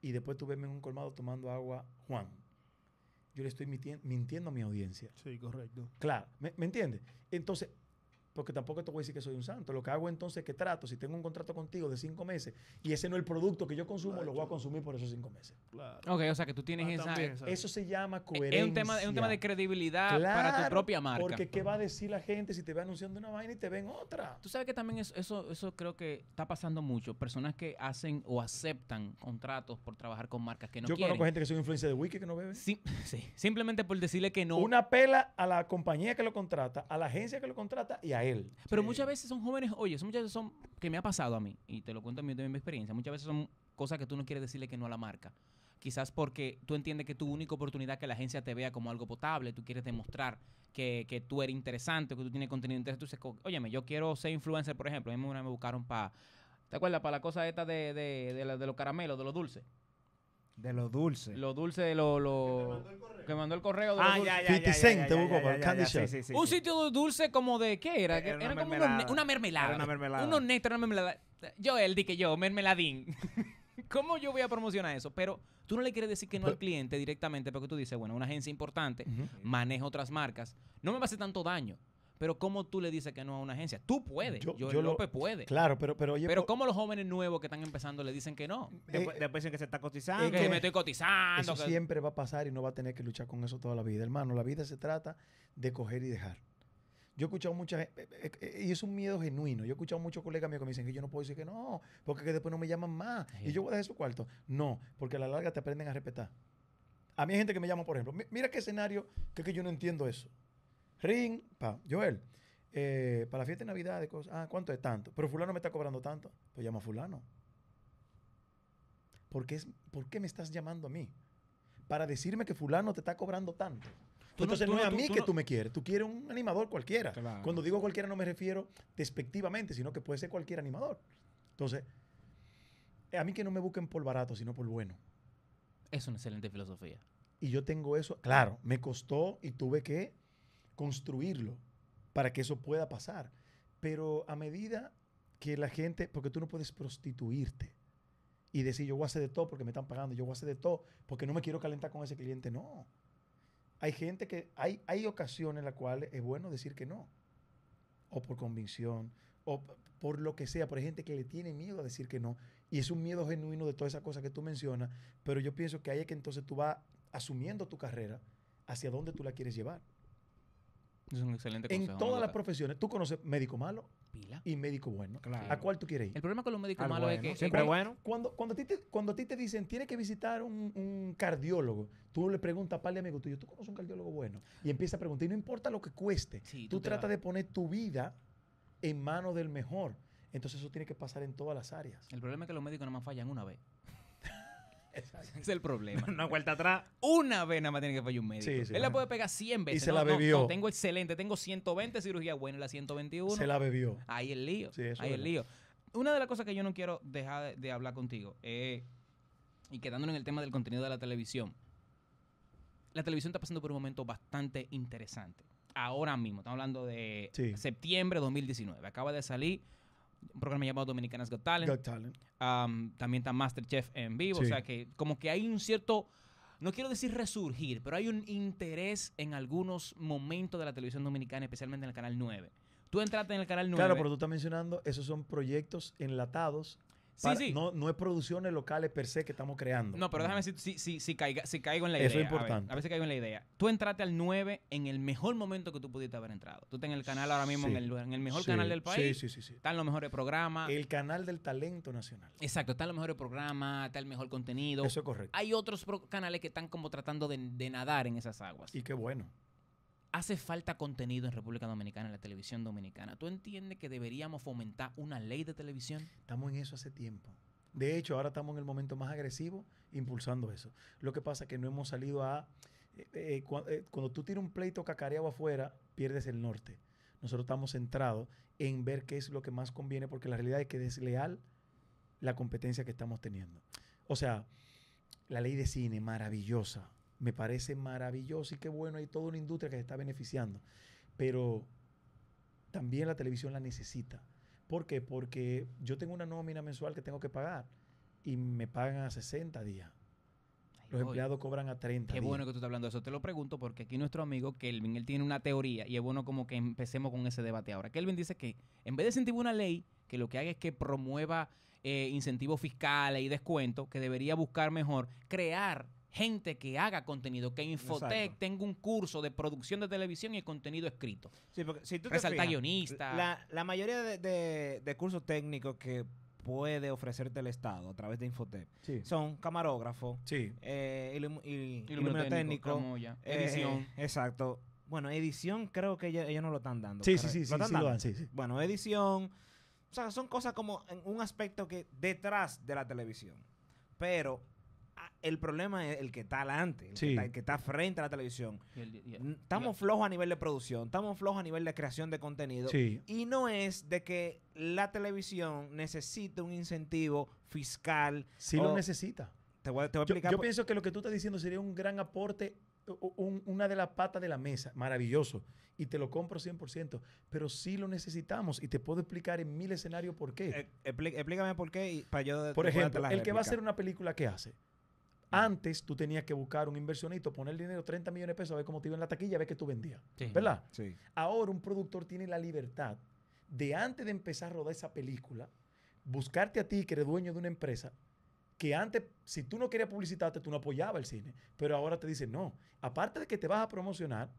y después tú vesme en un colmado tomando agua Juan. Yo le estoy mintiendo a mi audiencia. Sí, correcto. Claro, ¿me, me entiendes? Entonces, porque tampoco te voy a decir que soy un santo. Lo que hago entonces es que trato, si tengo un contrato contigo de cinco meses y ese no es el producto que yo consumo, lo voy a consumir por esos cinco meses. Claro. Ok, o sea que tú tienes ah, esa, Eso se llama coherencia. Es un tema, es un tema de credibilidad para tu propia marca. Porque ¿qué va a decir la gente si te ve anunciando una vaina y te ven otra? Tú sabes que también eso, eso, eso creo que está pasando mucho. Personas que hacen o aceptan contratos por trabajar con marcas que no quieren. Yo conozco gente que son influencia de Wiki que no bebe. Sí, sí, simplemente por decirle que no. Una pela a la compañía que lo contrata, a la agencia que lo contrata y a pero muchas veces son jóvenes, oye, muchas veces son, que me ha pasado a mí, y te lo cuento a mí también mi experiencia, muchas veces son cosas que tú no quieres decirle que no a la marca. Quizás porque tú entiendes que tu única oportunidad es que la agencia te vea como algo potable, tú quieres demostrar que, que tú eres interesante, que tú tienes contenido interesante. Tú dices, óyeme, yo quiero ser influencer, por ejemplo. A mí me buscaron para, ¿te acuerdas? Para la cosa esta de, de, de, de los caramelos, de los dulces. De lo dulce. Lo dulce de lo. lo que mandó el correo. ah, ya, ya, Un sitio dulce como de. ¿Qué era? Era, una como mermelada. Una, una mermelada. una mermelada. Un honesto, una mermelada. Yo, él, di que yo, mermeladín. ¿Cómo yo voy a promocionar eso? Pero tú no le quieres decir que no al cliente directamente porque tú dices, bueno, una agencia importante, manejo otras marcas. No me va a hacer tanto daño. Pero ¿cómo tú le dices que no a una agencia? Tú puedes, yo, López puede. Claro, pero... Pero, oye, pero ¿cómo los jóvenes nuevos que están empezando le dicen que no? Eh, eh, después, dicen que se está cotizando. que, me estoy cotizando. Eso siempre va a pasar y no va a tener que luchar con eso toda la vida. Hermano, la vida se trata de coger y dejar. Yo he escuchado mucha gente, eh, y es un miedo genuino. Yo he escuchado muchos colegas míos que me dicen que yo no puedo decir que no, porque después no me llaman más. Y yo voy a dejar su cuarto. No, porque a la larga te aprenden a respetar. A mí hay gente que me llama, por ejemplo, mira qué escenario que yo no entiendo eso. Ring, pa, Joel, eh, para la fiesta de Navidad, de cosas, ah, ¿cuánto es tanto? Pero fulano me está cobrando tanto. Pues llama a fulano. ¿Por qué, es, me estás llamando a mí? Para decirme que fulano te está cobrando tanto. Entonces no, es a mí que tú me quieres, tú quieres un animador cualquiera. Cuando digo cualquiera no me refiero despectivamente, sino que puede ser cualquier animador. Entonces, eh, a mí que no me busquen por barato, sino por bueno. Es una excelente filosofía. Y yo tengo eso, claro, me costó y tuve que construirlo para que eso pueda pasar. Pero a medida que la gente, porque tú no puedes prostituirte y decir yo voy a hacer de todo porque me están pagando, yo voy a hacer de todo porque no me quiero calentar con ese cliente, no. Hay gente que, hay, hay ocasiones en las cuales es bueno decir que no, o por convicción, o por lo que sea, por gente que le tiene miedo a decir que no, y es un miedo genuino de todas esas cosas que tú mencionas, pero yo pienso que ahí es que entonces tú vas asumiendo tu carrera hacia dónde tú la quieres llevar. Es un excelente En todas las profesiones. Tú conoces médico malo y médico bueno. ¿A cuál tú quieres ir? El problema con los médicos malos es que... Siempre bueno. Cuando, cuando, a ti te, cuando a ti te dicen, tienes que visitar un, cardiólogo, tú le preguntas a par de amigos ¿tú conoces un cardiólogo bueno? Y empieza a preguntar. Y no importa lo que cueste. tú, tratas de poner tu vida en manos del mejor. Entonces eso tiene que pasar en todas las áreas. El problema es que los médicos no más fallan una vez es el problema. Una vuelta atrás. Una vez nada más tiene que fallar un médico. Él la puede pegar 100 veces. Y se la bebió. tengo excelente, tengo 120 cirugías buenas, la 121. Se la bebió. Ahí el lío. ahí el lío. Una de las cosas que yo no quiero dejar de, hablar contigo es, eh, y quedándonos en el tema del contenido de la televisión. La televisión está pasando por un momento bastante interesante. Ahora mismo, estamos hablando de septiembre de 2019. Acaba de salir un programa llamado Dominicanas Got Talent. también está Masterchef en vivo. O sea que como que hay un cierto, no quiero decir resurgir, pero hay un interés en algunos momentos de la televisión dominicana, especialmente en el Canal 9. Tú entraste en el Canal 9. Claro, pero tú estás mencionando, esos son proyectos enlatados no, no es producciones locales per se que estamos creando. No, pero déjame decir si, caiga, si caigo en la idea. Eso es importante. A ver, si caigo en la idea. Tú entraste al 9 en el mejor momento que tú pudiste haber entrado. Tú estás en el canal ahora mismo, en, el, mejor canal del país. Sí, sí, sí, Están los mejores programas. El canal del talento nacional. Exacto, están los mejores programas, está el mejor contenido. Eso es correcto. Hay otros canales que están como tratando de nadar en esas aguas. Y qué bueno hace falta contenido en República Dominicana, en la televisión dominicana. ¿Tú entiendes que deberíamos fomentar una ley de televisión? Estamos en eso hace tiempo. De hecho, ahora estamos en el momento más agresivo impulsando eso. Lo que pasa es que no hemos salido a... Eh, eh, eh, cuando, tú tiras un pleito cacareado afuera, pierdes el norte. Nosotros estamos centrados en ver qué es lo que más conviene, porque la realidad es que es leal la competencia que estamos teniendo. O sea, la ley de cine, maravillosa, me parece maravilloso y qué bueno, hay toda una industria que se está beneficiando. Pero también la televisión la necesita. ¿Por qué? Porque yo tengo una nómina mensual que tengo que pagar y me pagan a 60 días. Los empleados cobran a 30. Qué bueno que tú estás hablando de eso. Te lo pregunto porque aquí nuestro amigo Kelvin, él tiene una teoría y es bueno como que empecemos con ese debate ahora. Kelvin dice que en vez de incentivar una ley que lo que haga es que promueva eh, incentivos fiscales y descuentos, que debería buscar mejor crear gente que haga contenido, que Infotec tenga un curso de producción de televisión y contenido escrito. Sí, porque si tú Resalta te guionista. La, mayoría de, cursos técnicos que puede ofrecerte el Estado a través de Infotec Son camarógrafo, sí. eh, eh edición. exacto. Bueno, edición creo que ellos, no lo están dando. Sí, sí, sí, Bueno, edición. O sea, son cosas como en un aspecto que detrás de la televisión. Pero el problema es el que está adelante, el, que, está, frente a la televisión. estamos flojos a nivel de producción, estamos flojos a nivel de creación de contenido. Y no es de que la televisión necesite un incentivo fiscal. Sí lo necesita. Te voy, a explicar. Yo, pienso que lo que tú estás diciendo sería un gran aporte una de las patas de la mesa, maravilloso, y te lo compro 100%, pero sí lo necesitamos y te puedo explicar en mil escenarios por qué. Eh, explícame por qué para yo... Por ejemplo, el que va a hacer una película, ¿qué hace? Antes tú tenías que buscar un inversionito, poner dinero, 30 millones de pesos, a ver cómo te iba en la taquilla, a ver qué tú vendías. ¿Verdad? Ahora un productor tiene la libertad de antes de empezar a rodar esa película, buscarte a ti, que eres dueño de una empresa, que antes, si tú no querías publicitarte, tú no apoyabas el cine, pero ahora te dicen, no, aparte de que te vas a promocionar,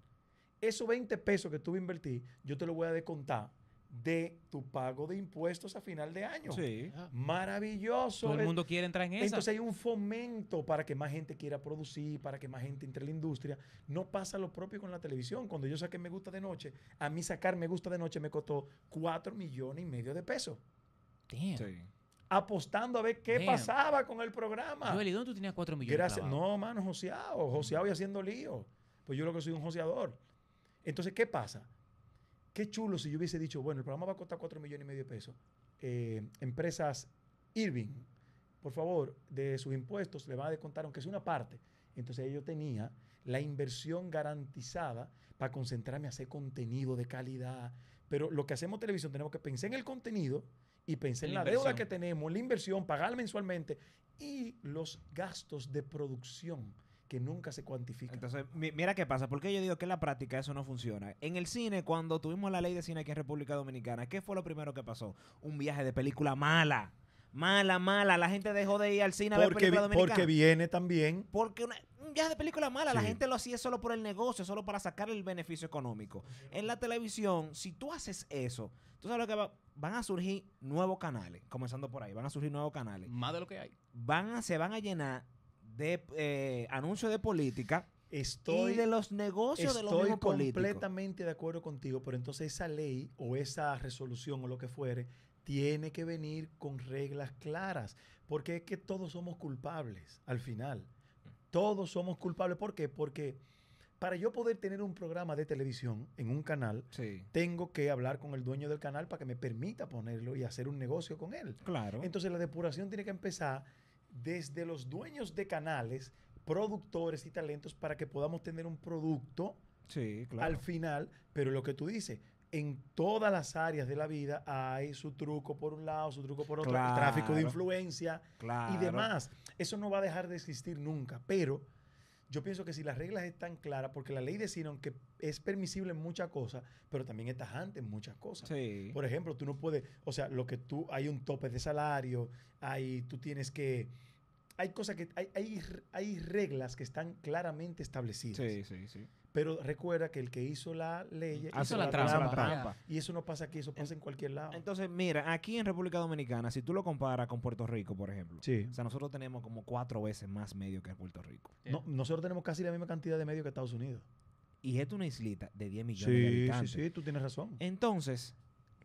esos 20 pesos que tú invertí, yo te lo voy a descontar de tu pago de impuestos a final de año. Sí. Maravilloso. Todo el mundo quiere entrar en eso. Entonces hay un fomento para que más gente quiera producir, para que más gente entre en la industria. No pasa lo propio con la televisión. Cuando yo saqué Me Gusta de Noche, a mí sacar Me Gusta de Noche me costó 4 millones y medio de pesos. Apostando a ver qué pasaba con el programa. dónde tú tenías millones? No, mano, joseado. Joseado y haciendo lío. Pues yo lo que soy un joseador. Entonces, ¿qué pasa? Qué chulo si yo hubiese dicho, bueno, el programa va a costar 4 millones y medio de pesos. Eh, empresas Irving, por favor, de sus impuestos le van a descontar aunque es una parte. Entonces yo tenía la inversión garantizada para concentrarme a hacer contenido de calidad. Pero lo que hacemos televisión tenemos que pensar en el contenido y pensar en la, la deuda que tenemos, la inversión, pagar mensualmente y los gastos de producción que nunca se cuantifica. Entonces, mira qué pasa, porque yo digo que en la práctica eso no funciona. En el cine, cuando tuvimos la ley de cine aquí en República Dominicana, ¿qué fue lo primero que pasó? Un viaje de película mala. Mala, mala. La gente dejó de ir al cine porque, a ver Porque viene también. Porque un viaje de película mala. La gente lo hacía solo por el negocio, solo para sacar el beneficio económico. En la televisión, si tú haces eso, tú sabes lo que va, van a surgir nuevos canales. Comenzando por ahí, van a surgir nuevos canales. Más de lo que hay. Van se van a llenar de eh, de política estoy, y de los negocios de los Estoy completamente de acuerdo contigo, pero entonces esa ley o esa resolución o lo que fuere tiene que venir con reglas claras, porque es que todos somos culpables al final. Todos somos culpables. ¿Por qué? Porque para yo poder tener un programa de televisión en un canal, tengo que hablar con el dueño del canal para que me permita ponerlo y hacer un negocio con él. Claro. Entonces la depuración tiene que empezar desde los dueños de canales, productores y talentos para que podamos tener un producto al final. Pero lo que tú dices, en todas las áreas de la vida hay su truco por un lado, su truco por otro, tráfico de influencia y demás. Eso no va a dejar de existir nunca, pero yo pienso que si las reglas están claras, porque la ley decidió que es permisible en muchas cosas, pero también es tajante en muchas cosas. Por ejemplo, tú no puedes, o sea, lo que tú, hay un tope de salario, hay, tú tienes que hay cosas que hay, hay, hay, reglas que están claramente establecidas. Sí, sí, sí. Pero recuerda que el que hizo la ley hizo, la, trampa, Y eso no pasa aquí, eso pasa en, cualquier lado. Entonces, mira, aquí en República Dominicana, si tú lo comparas con Puerto Rico, por ejemplo, sí. o sea, nosotros tenemos como cuatro veces más medios que Puerto Rico. No, nosotros tenemos casi la misma cantidad de medios que Estados Unidos. Y es una islita de 10 millones de habitantes. Sí, sí, tú tienes razón. Entonces,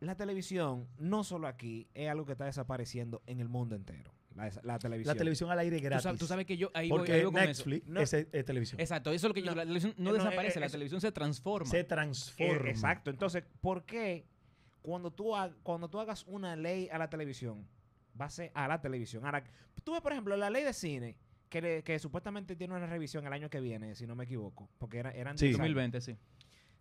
la televisión, no solo aquí, es algo que está desapareciendo en el mundo entero la, televisión. al aire gratis. Tú sabes, que yo ahí Porque voy, con Netflix Es, televisión. Exacto, eso es lo que yo... No, la televisión no, eh, desaparece, eh, la televisión se transforma. Se transforma. Eh, exacto, entonces, ¿por qué cuando tú, cuando tú hagas una ley a la televisión, va a ser a la televisión? Ahora, tú ves, por ejemplo, la ley de cine, que, supuestamente tiene una revisión el año que viene, si no me equivoco, porque era, eran... Sí. 2020, sí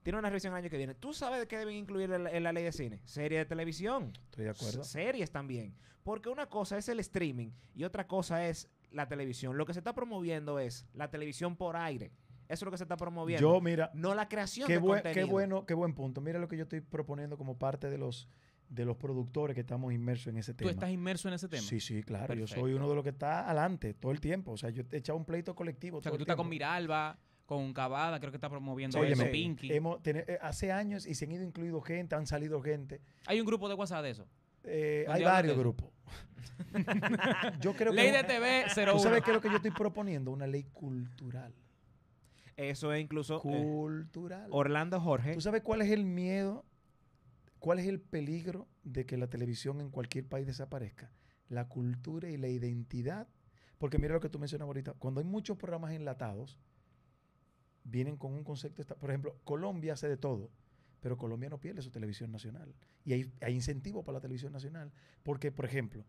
tiene una revisión el año que viene. ¿Tú sabes qué deben incluir en la, ley de cine? serie de televisión. Estoy de acuerdo. Series también. Porque una cosa es el streaming y otra cosa es la televisión. Lo que se está promoviendo es la televisión por aire. Eso es lo que se está promoviendo. Yo, mira. No la creación qué de contenido. Qué bueno, qué buen punto. Mira lo que yo estoy proponiendo como parte de los de los productores que estamos inmersos en ese tema. ¿Tú estás inmerso en ese tema? Sí, sí, claro. Yo soy uno de los que está adelante todo el tiempo. O sea, yo he echado un pleito colectivo. O sea, tú estás con Miralba con Cavada, creo que está promoviendo eso, Pinky. Eh, hace años y se han ido incluido gente, han salido gente. ¿Hay un grupo de WhatsApp de eso? Eh, hay varios grupos. yo ley de TV 01. ¿Tú sabes qué es lo que yo estoy proponiendo? Una ley cultural. Eso es incluso... Eh, cultural. Orlando Jorge. ¿Tú sabes cuál es el miedo? ¿Cuál es el peligro de que la televisión en cualquier país desaparezca? La cultura y la identidad. Porque mira lo que tú mencionas ahorita. Cuando hay muchos programas enlatados, vienen con un concepto. Por ejemplo, Colombia hace de todo, pero Colombia no pierde su televisión nacional. Y hay, hay incentivos para la televisión nacional. Porque, por ejemplo,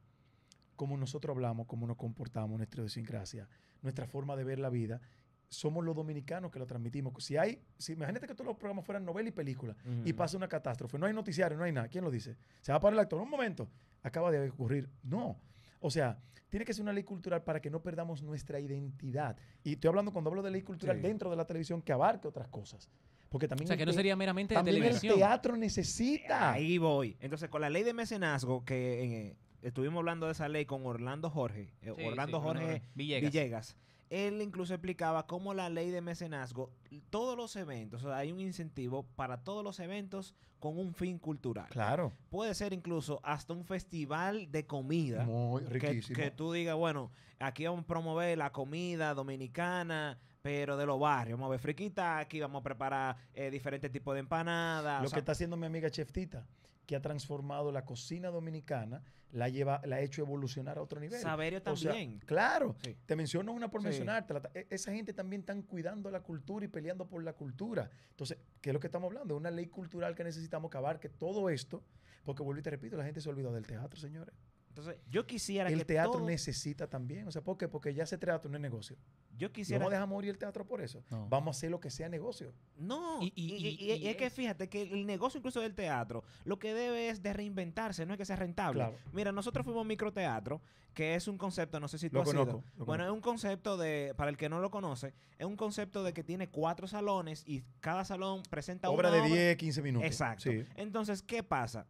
como nosotros hablamos, como nos comportamos, nuestra idiosincrasia, nuestra forma de ver la vida, somos los dominicanos que lo transmitimos. Si hay, si, imagínate que todos los programas fueran novela y película y pasa una catástrofe, no hay noticiario, no hay nada, ¿quién lo dice? Se va a parar el actor, un momento, acaba de ocurrir. No, o sea, tiene que ser una ley cultural para que no perdamos nuestra identidad. Y estoy hablando cuando hablo de ley cultural dentro de la televisión que abarque otras cosas. Porque también o sea, que no sería meramente de televisión. el teatro necesita. Ahí voy. Entonces, con la ley de mecenazgo, que eh, estuvimos hablando de esa ley con Orlando Jorge, eh, Orlando Jorge Villegas él incluso explicaba cómo la ley de mecenazgo, todos los eventos, hay un incentivo para todos los eventos con un fin cultural. Claro. Puede ser incluso hasta un festival de comida. Muy riquísimo. Que, tú digas, bueno, aquí vamos a promover la comida dominicana, pero de los barrios. Vamos a ver friquita, aquí vamos a preparar eh, diferentes tipos de empanadas. Lo que está haciendo mi amiga Cheftita que ha transformado la cocina dominicana, la, la ha hecho evolucionar a otro nivel. Saberio también. claro, te menciono una por mencionarte. E, esa gente también están cuidando la cultura y peleando por la cultura. Entonces, ¿qué es lo que estamos hablando? Una ley cultural que necesitamos acabar, que todo esto, porque vuelvo y te repito, la gente se olvidó del teatro, señores. Entonces, yo quisiera el que. El teatro necesita también. O sea, ¿por qué? Porque ya se trata no es negocio. Yo quisiera... No dejamos morir el teatro por eso. Vamos a hacer lo que sea negocio. No. Y, es, que fíjate que el negocio incluso del teatro lo que debe es de reinventarse, no es que sea rentable. Mira, nosotros fuimos microteatro, que es un concepto, no sé si tú has Bueno, es un concepto de, para el que no lo conoce, es un concepto de que tiene cuatro salones y cada salón presenta obra de 10, 15 minutos. Exacto. Entonces, ¿qué pasa?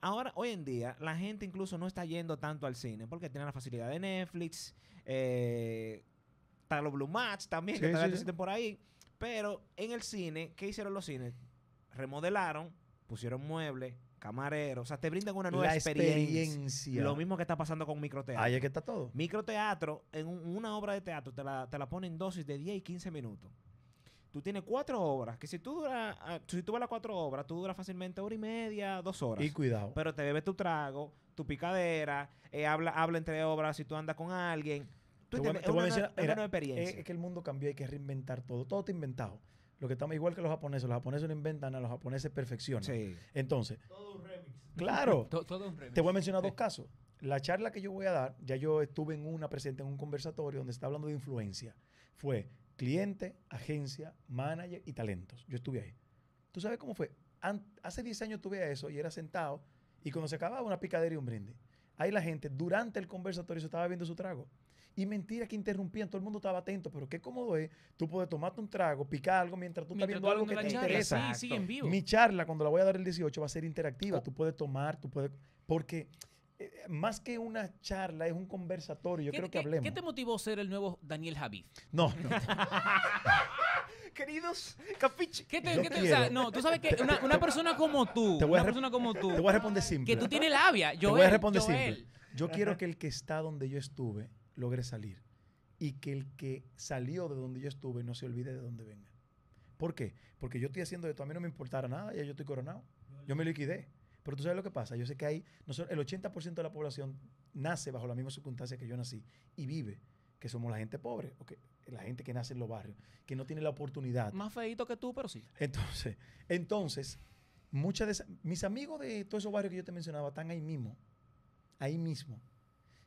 Ahora, hoy en día, la gente incluso no está yendo tanto al cine porque tiene la facilidad de Netflix, eh, los Blue Match también, que todavía por ahí. Pero en el cine, ¿qué hicieron los cines? Remodelaron, pusieron muebles, camareros. O sea, te brindan una nueva experiencia. Lo mismo que está pasando con microteatro. Ahí es que está todo. Microteatro, en una obra de teatro, te la, te la ponen dosis de 10 y 15 minutos. Tú tienes cuatro obras, que si tú dura, ah, si tú vas las cuatro obras, tú duras fácilmente hora y media, dos horas. Y cuidado. Pero te bebes tu trago, tu picadera, eh, habla, habla entre obras si tú andas con alguien es, experiencia. Es, que el mundo cambió, hay que reinventar todo. Todo está inventado. Lo que estamos igual que los japoneses, los japoneses no inventan, a los japoneses perfeccionan. Entonces, todo un remix. Claro. todo, remix. Te voy a mencionar dos casos. La charla que yo voy a dar, ya yo estuve en una presente en un conversatorio donde está hablando de influencia. Fue cliente, agencia, manager y talentos. Yo estuve ahí. ¿Tú sabes cómo fue? hace 10 años tuve a eso y era sentado y cuando se acababa una picadera y un brinde ahí la gente durante el conversatorio se estaba viendo su trago. Y mentira que interrumpían, todo el mundo estaba atento, pero qué cómodo es tú puedes tomarte un trago, picar algo mientras tú estás viendo algo que te interesa. en vivo. Mi charla, cuando la voy a dar el 18, va a ser interactiva. Tú puedes tomar, tú puedes... Porque... Eh, más que una charla, es un conversatorio. Yo creo que hablemos. ¿Qué te motivó ser el nuevo Daniel Javid? No. Queridos, capiche. ¿Qué te, no, tú sabes que una, persona como tú, una persona como tú, te voy a responder simple. Que tú tienes labia. Yo te voy a responder simple. Yo quiero que el que está donde yo estuve logre salir. Y que el que salió de donde yo estuve no se olvide de donde venga. ¿Por qué? Porque yo estoy haciendo esto, a mí no me importara nada, ya yo estoy coronado. Yo me liquidé. Pero tú sabes lo que pasa. Yo sé que hay, no el 80% de la población nace bajo la misma circunstancia que yo nací y vive, que somos la gente pobre, o que, la gente que nace en los barrios, que no tiene la oportunidad. Más feito que tú, pero sí. Entonces, entonces muchas de mis amigos de todos esos barrios que yo te mencionaba están ahí mismo, ahí mismo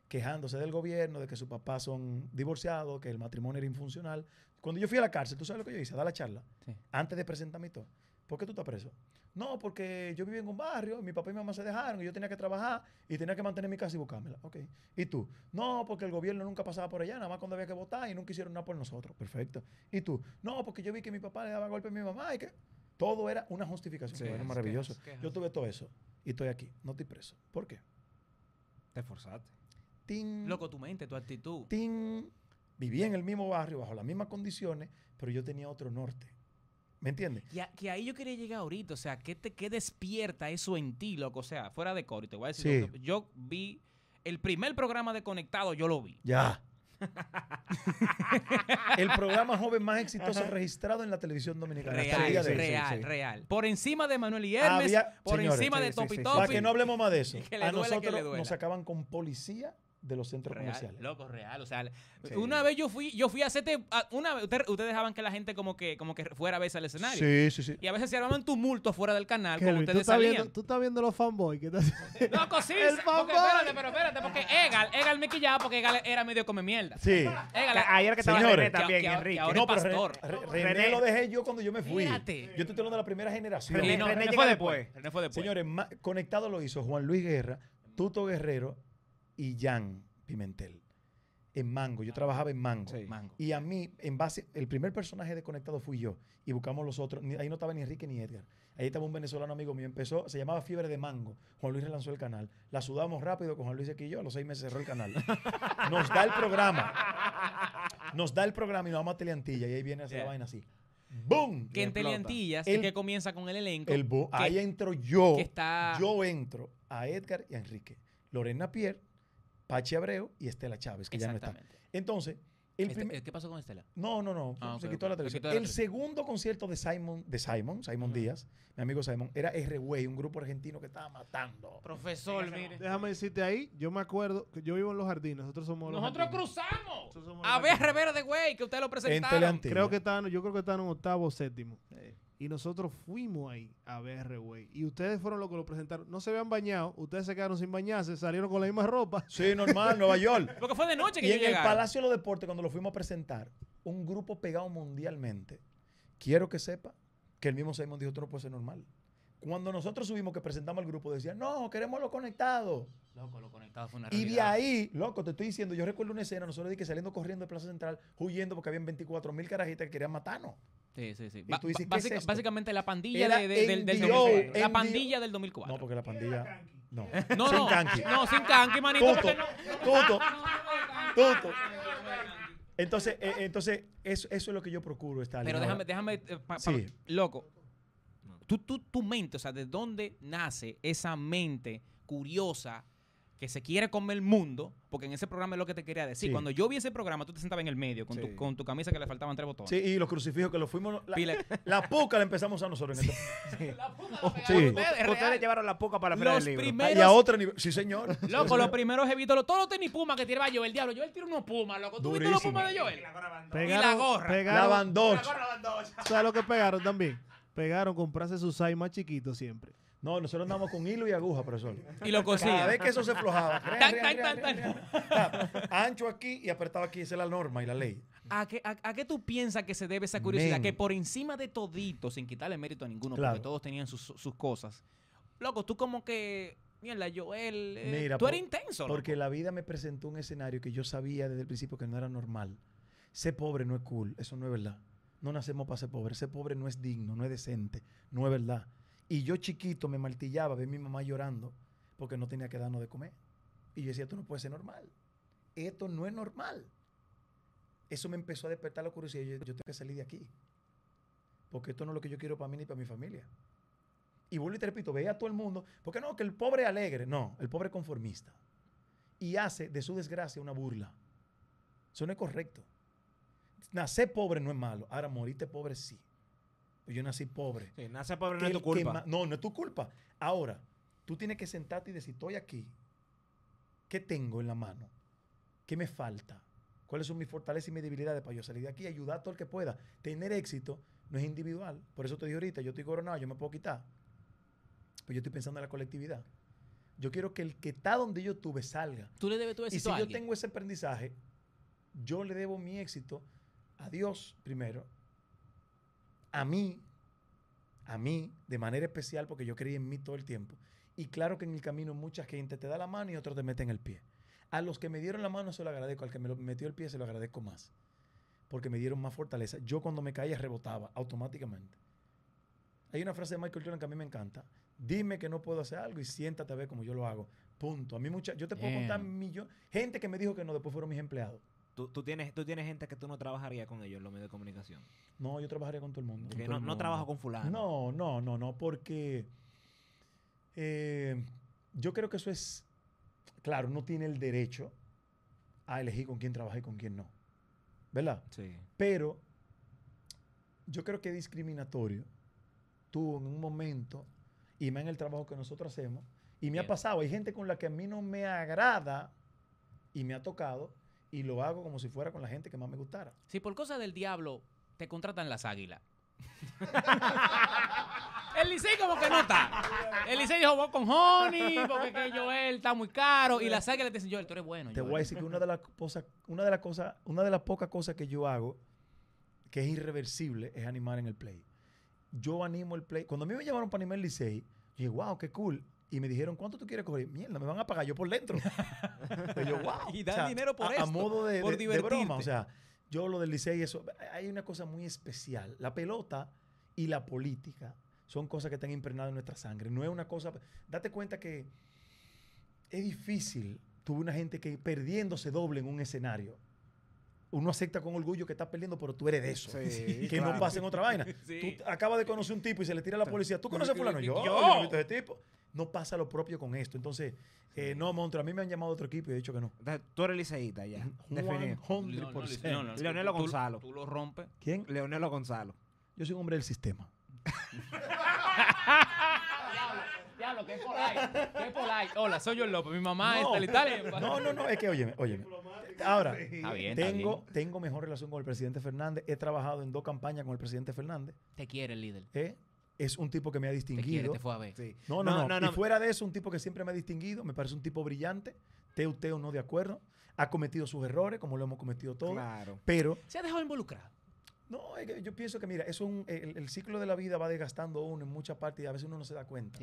quejándose del gobierno, de que sus papás son divorciados, que el matrimonio era infuncional. Cuando yo fui a la cárcel, ¿tú sabes lo que yo hice? da la charla. Antes de presentarme todo. ¿Por qué tú estás preso? No, porque yo vivía en un barrio, mi papá y mi mamá se dejaron y yo tenía que trabajar y tenía que mantener mi casa y buscármela. Ok. ¿Y tú? No, porque el gobierno nunca pasaba por allá, nada más cuando había que votar y nunca hicieron nada por nosotros. Perfecto. ¿Y tú? No, porque yo vi que mi papá le daba golpe a mi mamá y que todo era una justificación. era maravilloso. yo tuve todo eso y estoy aquí. No estoy preso. ¿Por qué? Te forzaste. Loco, tu mente, tu actitud. ¡Ting! Vivía en el mismo barrio, bajo las mismas condiciones, pero yo tenía otro norte. ¿Me entiendes? Y que ahí yo quería llegar ahorita. O sea, ¿qué, te, despierta eso en ti, loco? O sea, fuera de corte te voy a decir. yo vi el primer programa de Conectado, yo lo vi. Ya. el programa joven más exitoso registrado en la televisión dominicana. Real, real, real. Por encima de Manuel y por encima de Topi Para que no hablemos más de eso. A nosotros nos acaban con policía de los centros comerciales. Loco, real. O sea, una vez yo fui, yo fui a hacerte. Una ustedes dejaban que la gente como que, como que fuera a veces al escenario. Sí, sí, sí. Y a veces se armaban tumultos fuera del canal, como ustedes sabían. tú estás viendo los fanboys Loco, sí. El Espérate, pero espérate, porque Egal, Egal me quillaba porque Egal era medio come mierda. Sí. Egal, ayer que estaba René también, Enrique. no, pastor. René, lo dejé yo cuando yo me fui. Fíjate. Yo estoy hablando de la primera generación. René, René fue después. René fue después. Señores, conectado lo hizo Juan Luis Guerra, Tuto Guerrero y Jan Pimentel en Mango. Yo trabajaba en Mango. Y a mí, en base, el primer personaje desconectado fui yo. Y buscamos los otros. ahí no estaba ni Enrique ni Edgar. Ahí estaba un venezolano amigo mío. Empezó, se llamaba Fiebre de Mango. Juan Luis relanzó el canal. La sudamos rápido con Juan Luis aquí y yo. A los seis meses cerró el canal. Nos da el programa. Nos da el programa y nos vamos a Teleantilla. Y ahí viene vaina así. ¡Boom! Que en Teleantilla que comienza con el elenco. ahí entro yo. Yo entro a Edgar y a Enrique. Lorena Pierre Pachi Abreu y Estela Chávez, que ya no está. Entonces, este, el ¿Qué pasó con Estela? No, no, no. Ah, se, quitó la televisión. El segundo concierto de Simon, de Simon, Simon Díaz, mi amigo Simon, era R-Way, un grupo argentino que estaba matando. Profesor, mire. Déjame decirte ahí, yo me acuerdo que yo vivo en los jardines, nosotros somos Nosotros cruzamos. a ver Rivera de Güey, que ustedes lo presentaron. Creo que yo creo que estaban en octavo, séptimo. Y nosotros fuimos ahí a ver, güey. Y ustedes fueron los que lo presentaron. No se habían bañado, ustedes se quedaron sin bañarse, salieron con la misma ropa. Sí, normal, Nueva York. Porque fue de noche que y en el Palacio de los Deportes, cuando lo fuimos a presentar, un grupo pegado mundialmente. Quiero que sepa que el mismo Simon dijo, esto no puede ser normal. Cuando nosotros subimos que presentamos al grupo, decían, no, queremos los conectados. Loco, lo conectado fue una realidad. Y de ahí, loco, te estoy diciendo, yo recuerdo una escena, nosotros dije saliendo corriendo de Plaza Central, huyendo porque habían 24 mil carajitas que querían matarnos. Sí, sí, sí. básicamente la pandilla de, del, del 2004. La pandilla del 2004. No, porque la pandilla. No. no, sin no, No, sin canqui, manito. Tuto, no, tuto, tuto. Entonces, entonces eso, eso, es lo que yo procuro estar. Pero déjame, déjame, sí. loco. Tú, tú, tu mente, o sea, ¿de dónde nace esa mente curiosa? que se quiere comer el mundo, porque en ese programa es lo que te quería decir. Cuando yo vi ese programa, tú te sentabas en el medio con, tu, con tu camisa que le faltaban tres botones. Sí, y los crucifijos que los fuimos. La, puca la empezamos a nosotros en sí. Este. La puca oh, ustedes, ustedes, llevaron la puca para la el libro. y a nivel Sí, señor. Loco, los primeros evitarlo. todos los tenis puma que tiraba Joel. Diablo, Joel tira unos pumas, loco. ¿Tú viste los pumas de Joel? Y la gorra. la gorra. la ¿Sabes lo que pegaron también? Pegaron comprarse sus SAI más chiquitos siempre. No, nosotros andamos con hilo y aguja, profesor. Y lo cosía. Cada vez que eso se aflojaba. Ancho aquí y apretado aquí. Esa es la norma y la ley. ¿A qué, tú piensas que se debe esa curiosidad? Que por encima de todito, sin quitarle mérito a ninguno, porque todos tenían sus, cosas. Loco, tú como que Mierda, Joel. Eh, Mira, tú eres intenso. Porque la vida me presentó un escenario que yo sabía desde el principio que no era normal. Ser pobre no es cool, eso no es verdad. No nacemos para ser pobre. Ser pobre no es digno, no es decente, no es verdad. Y yo chiquito me martillaba, ver a mi mamá llorando porque no tenía que darnos de comer. Y yo decía, esto no puede ser normal. Esto no es normal. Eso me empezó a despertar la curiosidad. Yo, yo tengo que salir de aquí. Porque esto no es lo que yo quiero para mí ni para mi familia. Y vuelvo y te repito, veía a todo el mundo. Porque no, que el pobre alegre. No, el pobre conformista. Y hace de su desgracia una burla. Eso no es correcto. Nacer pobre no es malo. Ahora, morirte pobre sí. Pues yo nací pobre. pobre no es tu culpa. No, no es tu culpa. Ahora, tú tienes que sentarte y decir, estoy aquí. ¿Qué tengo en la mano? ¿Qué me falta? ¿Cuáles son mis fortalezas y mis debilidades para yo salir de aquí y ayudar a todo el que pueda? Tener éxito no es individual. Por eso te digo ahorita, yo estoy coronado, yo me puedo quitar. Pero pues yo estoy pensando en la colectividad. Yo quiero que el que está donde yo tuve salga. Tú le debes tu éxito Y si yo tengo ese aprendizaje, yo le debo mi éxito a Dios primero a mí, a mí, de manera especial, porque yo creí en mí todo el tiempo. Y claro que en el camino mucha gente te da la mano y otros te meten el pie. A los que me dieron la mano se lo agradezco, al que me metió el pie se lo agradezco más, porque me dieron más fortaleza. Yo cuando me caía rebotaba automáticamente. Hay una frase de Michael Jordan que a mí me encanta. Dime que no puedo hacer algo y siéntate a ver cómo yo lo hago. Punto. A mí mucha, yo te puedo contar millones. Gente que me dijo que no, después fueron mis empleados. Tú, tienes, tú tienes gente que tú no trabajarías con ellos en los medios de comunicación. No, yo trabajaría con todo el mundo. no, no, trabajo con fulano. No, no, no, no, porque eh, yo creo que eso es, claro, no tiene el derecho a elegir con quién trabaja y con quién no. ¿Verdad? Sí. Pero yo creo que es discriminatorio tú en un momento, y más en el trabajo que nosotros hacemos, y me ha pasado, hay gente con la que a mí no me agrada y me ha tocado, y lo hago como si fuera con la gente que más me gustara. Si por cosa del diablo te contratan las águilas. El Licey como que no está. El Licey dijo, vos con Honey, porque que Joel está muy caro. Y las águilas te dicen, Joel, tú eres bueno. Te voy a decir que una de las cosas, una de las cosas, una de las pocas cosas que yo hago, que es irreversible, es animar en el play. Yo animo el play. Cuando a mí me llamaron para animar el Licey, dije, wow, qué cool. Y me dijeron, ¿cuánto tú quieres coger? Mierda, me van a pagar yo por dentro. Pues yo, wow. Y dan dinero por a, a modo de, por broma. O sea, yo lo del Liceo y eso. Hay una cosa muy especial. La pelota y la política son cosas que están impregnadas en nuestra sangre. No es una cosa. Date cuenta que es difícil. Tuve una gente que perdiéndose doble en un escenario uno acepta con orgullo que está perdiendo, pero tú eres de eso. que no pasen otra vaina. Tú acabas de conocer un tipo y se le tira a la policía. ¿Tú conoces a fulano? Yo, yo, yo no visto ese tipo no pasa lo propio con esto. Entonces, eh, no, Montre, a mí me han llamado otro equipo y he dicho que no. Tú eres liceísta ya. Definido. Leonelo, Gonzalo. Tú, lo rompes. ¿Quién? Leonelo Gonzalo. Yo soy un hombre del sistema. Diablo, qué polite, qué polite. Hola, soy yo el López, mi mamá es tal No, no, no, es que oye oye Ahora, tengo, tengo mejor relación con el presidente Fernández. He trabajado en dos campañas con el presidente Fernández. Te quiere el líder. ¿Eh? es un tipo que me ha distinguido. No, no, no, fuera de eso, un tipo que siempre me ha distinguido, me parece un tipo brillante, teo, o no de acuerdo. Ha cometido sus errores, como lo hemos cometido todos. Claro. Pero. Se ha dejado involucrar. No, yo pienso que, mira, el, ciclo de la vida va desgastando uno en muchas partes y a veces uno no se da cuenta.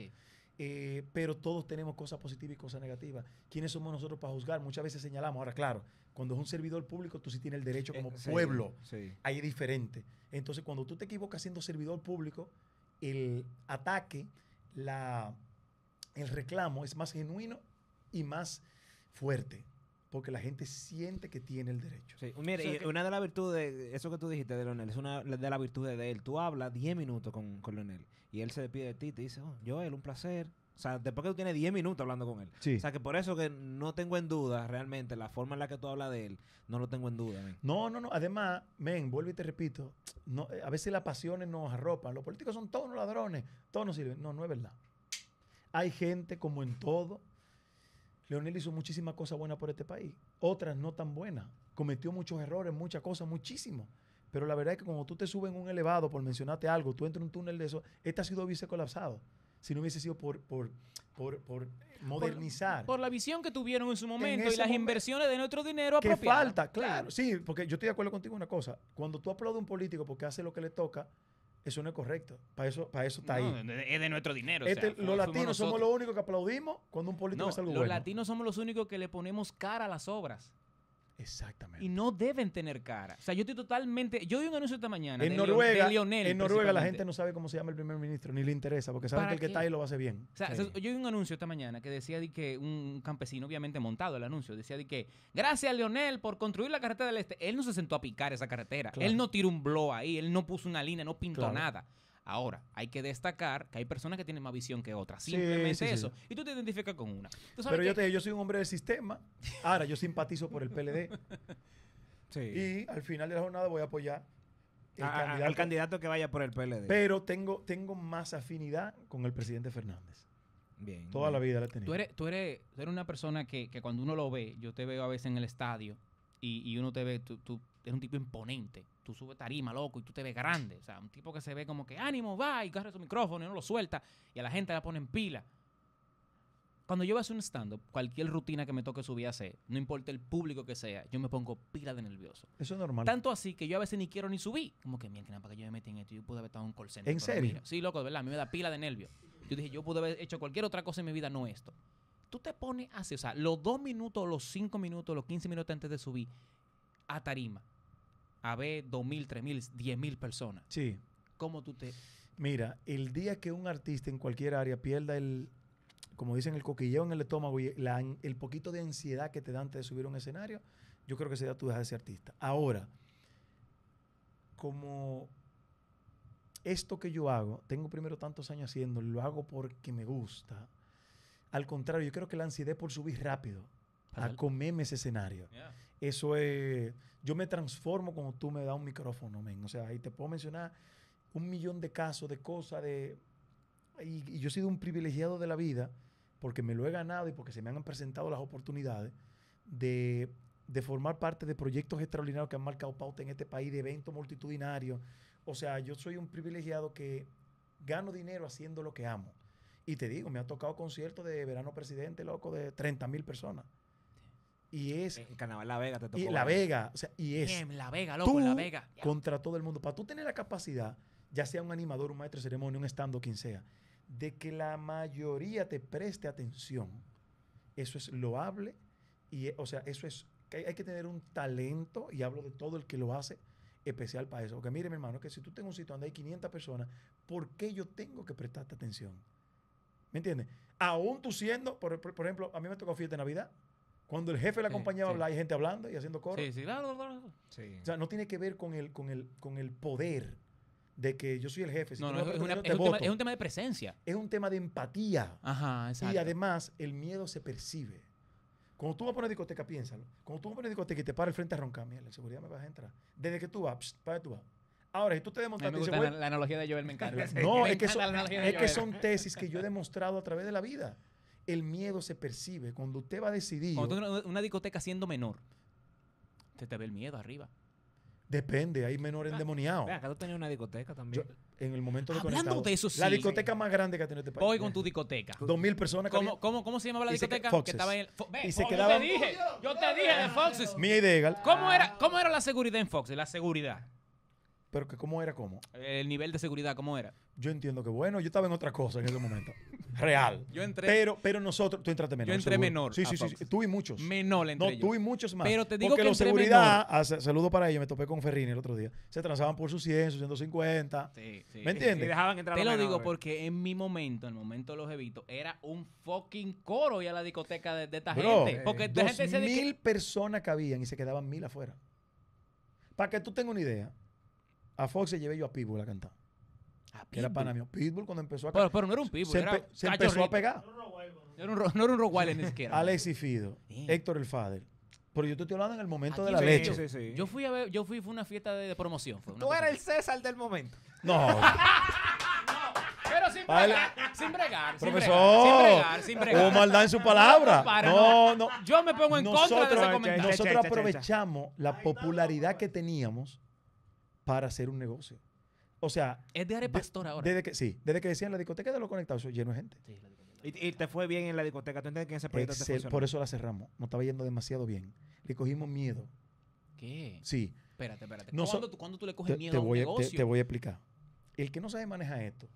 Eh, pero todos tenemos cosas positivas y cosas negativas. ¿Quiénes somos nosotros para juzgar? Muchas veces señalamos. Ahora, claro, cuando es un servidor público, tú sí tienes el derecho eh, como pueblo. Sí. Ahí diferente. Entonces, cuando tú te equivocas siendo servidor público, el ataque, la, el reclamo es más genuino y más fuerte porque la gente siente que tiene el derecho. Sí, una de las virtudes, eso que tú dijiste de Leonel, es una de las virtudes de él. Tú hablas 10 minutos con, con Leonel y él se despide de ti y te dice, yo, oh, Joel, un placer, o sea, después que tú tienes 10 minutos hablando con él. O sea, que por eso que no tengo en duda realmente la forma en la que tú hablas de él, no lo tengo en duda. No, no, no. Además, men, vuelvo y te repito, eh, a veces las pasiones nos arropan. Los políticos son todos unos ladrones, todos nos sirven. No, no es verdad. Hay gente como en todo. Leonel hizo muchísimas cosas buenas por este país, otras no tan buenas. Cometió muchos errores, muchas cosas, muchísimo. Pero la verdad es que cuando tú te subes en un elevado por mencionarte algo, tú entras en un túnel de eso, este ha sido vice colapsado si no hubiese sido por, por, por, modernizar. Por, la visión que tuvieron en su momento y las inversiones de nuestro dinero apropiado. Que falta, claro. Sí, porque yo estoy de acuerdo contigo en una cosa. Cuando tú aplaudes a un político porque hace lo que le toca, eso no es correcto. Para eso, para eso está ahí. Es de nuestro dinero. Este, los latinos somos los únicos que aplaudimos cuando un político no, hace Los latinos somos los únicos que le ponemos cara a las obras. Exactamente. Y no deben tener cara. O sea, yo estoy totalmente. Yo vi un anuncio esta mañana. En Noruega, en Noruega la gente no sabe cómo se llama el primer ministro, ni le interesa, porque sabe que el que está ahí lo hace bien. O sea, yo vi un anuncio esta mañana que decía de que un campesino, obviamente montado el anuncio, decía de que gracias a Leonel por construir la carretera del este. Él no se sentó a picar esa carretera. Él no tiró un blow ahí, él no puso una línea, no pintó nada. Ahora, hay que destacar que hay personas que tienen más visión que otras. Simplemente eso. Y tú te identificas con una. Pero yo, yo soy un hombre del sistema. Ahora, yo simpatizo por el PLD. sí. Y al final de la jornada voy a apoyar ah, ah, al candidato que vaya por el PLD. Pero tengo, tengo más afinidad con el presidente Fernández. Bien. Toda la vida la he tenido. Tú eres, tú eres, una persona que, cuando uno lo ve, yo te veo a veces en el estadio y, uno te ve, tú, tú eres un tipo imponente tú subes tarima, loco, y tú te ves grande. O sea, un tipo que se ve como que ánimo, va y agarra su micrófono y no lo suelta. Y a la gente la pone en pila. Cuando yo voy a hacer un stand-up, cualquier rutina que me toque subir a hacer, no importa el público que sea, yo me pongo pila de nervioso. Eso es normal. Tanto así que yo a veces ni quiero ni subir. Como que, mierda, para que yo me metí en esto, yo pude haber estado en un call center. ¿En serio? Sí, loco, de verdad, a mí me da pila de nervios. Yo dije, yo pude haber hecho cualquier otra cosa en mi vida, no esto. Tú te pones así, o sea, los dos minutos, los cinco minutos, los quince minutos antes de subir a tarima a ver 2.000, 3.000, 10.000 personas. Sí. ¿Cómo tú te...? Mira, el día que un artista en cualquier área pierda el, como dicen, el coquilleo en el estómago y el poquito de ansiedad que te da antes de subir un escenario, yo creo que se da tú dejas de ser artista. Ahora, como esto que yo hago, tengo primero tantos años haciendo, lo hago porque me gusta. Al contrario, yo creo que la ansiedad por subir rápido a comerme ese escenario. Eso es, yo me transformo cuando tú me das un micrófono, men. O sea, y te puedo mencionar un millón de casos, de cosas, de... Y, yo he sido un privilegiado de la vida porque me lo he ganado y porque se me han presentado las oportunidades de, de formar parte de proyectos extraordinarios que han marcado pauta en este país, de eventos multitudinarios. O sea, yo soy un privilegiado que gano dinero haciendo lo que amo. Y te digo, me ha tocado conciertos de verano presidente, loco, de 30 mil personas. Y es. El Carnaval La Vega te tocó. Y La Vega. O sea, y es. la Vega, loco, La Vega. Contra todo el mundo. Para tú tener la capacidad, ya sea un animador, un maestro de ceremonia, un estando, quien sea, de que la mayoría te preste atención, eso es loable. Y, eh, o sea, eso es. Hay, que tener un talento, y hablo de todo el que lo hace, especial para eso. Porque mire, mi hermano, que si tú tengo un sitio donde hay 500 personas, ¿por qué yo tengo que prestarte atención? ¿Me entiendes? Aún tú siendo, por, por, ejemplo, a mí me tocó fiesta de Navidad. Cuando el jefe de la sí, compañía hay gente hablando y haciendo coro. Sí, sí, claro, claro. Sí. O sea, no tiene que ver con el, con el, con el poder de que yo soy el jefe. no, no, es, un tema, de presencia. Es un tema de empatía. Ajá, exacto. Y además, el miedo se percibe. Cuando tú vas a poner discoteca, piénsalo. Cuando tú vas a poner discoteca y te para el frente a roncar, mira, la seguridad me va a entrar. Desde que tú vas, pss, para tú vas. Ahora, si tú te demostraste... Me gusta la, analogía de Joel me encanta. no, es que son tesis que yo he demostrado a través de la vida el miedo se percibe. Cuando usted va a decidir una discoteca siendo menor, se te ve el miedo arriba. Depende, hay menores endemoniado ah, endemoniados. Acá tú tenías una discoteca también. en el momento de Hablando La discoteca más grande que ha tenido este país. Voy con tu discoteca. Dos mil personas. ¿Cómo, ¿Cómo, cómo, se llamaba la discoteca? Que estaba y se quedaban, te dije, yo te dije de Foxes. Mía y ¿Cómo era, ¿Cómo era la seguridad en Foxes? La seguridad. Pero que cómo era, cómo. El nivel de seguridad, ¿cómo era? Yo entiendo que bueno, yo estaba en otra cosa en ese momento. real. Yo entré. Pero, pero nosotros, tú entraste menor. Yo entré menor. Sí, sí, sí, Tú y muchos. Menor entré. No, tú y muchos más. Pero te digo Porque que la seguridad, ah, saludo para ellos, me topé con Ferrini el otro día. Se transaban por sus 100, sus 150. Sí, sí. ¿Me entiendes? Y dejaban Te lo digo porque en mi momento, en el momento de los evitos, era un fucking coro ya la discoteca de, esta gente. Eh, porque esta gente se personas cabían y se quedaban mil afuera. Para que tú tengas una idea, a Fox se llevé yo a Pivo la cantar era pana Pitbull cuando empezó a Pero, pero no era un Pitbull. Se, era se empezó a pegar. No era un, no en un ni siquiera. Alex y Fido. Héctor el Fader. Pero yo te estoy hablando en el momento de la leche. Sí, sí. Yo fui a ver, yo fui, fue una fiesta de, promoción. Tú eras el César del momento. No. pero sin bregar, sin bregar, sin bregar, sin bregar. Hubo maldad en su palabra. No, no, Yo me pongo en contra de ese comentario. Nosotros aprovechamos la popularidad que teníamos para hacer un negocio. O sea. Es de Are Pastor ahora. Desde que, sí, desde que decían la discoteca de los conectados, lleno de gente. y, te fue bien en la discoteca. ¿Tú entiendes que en ese proyecto te Por eso la cerramos. No estaba yendo demasiado bien. Le cogimos miedo. ¿Qué? Sí. Espérate, espérate. ¿Cuándo, tú, le coges miedo te a voy, negocio? Te, voy a explicar. El que no sabe manejar esto,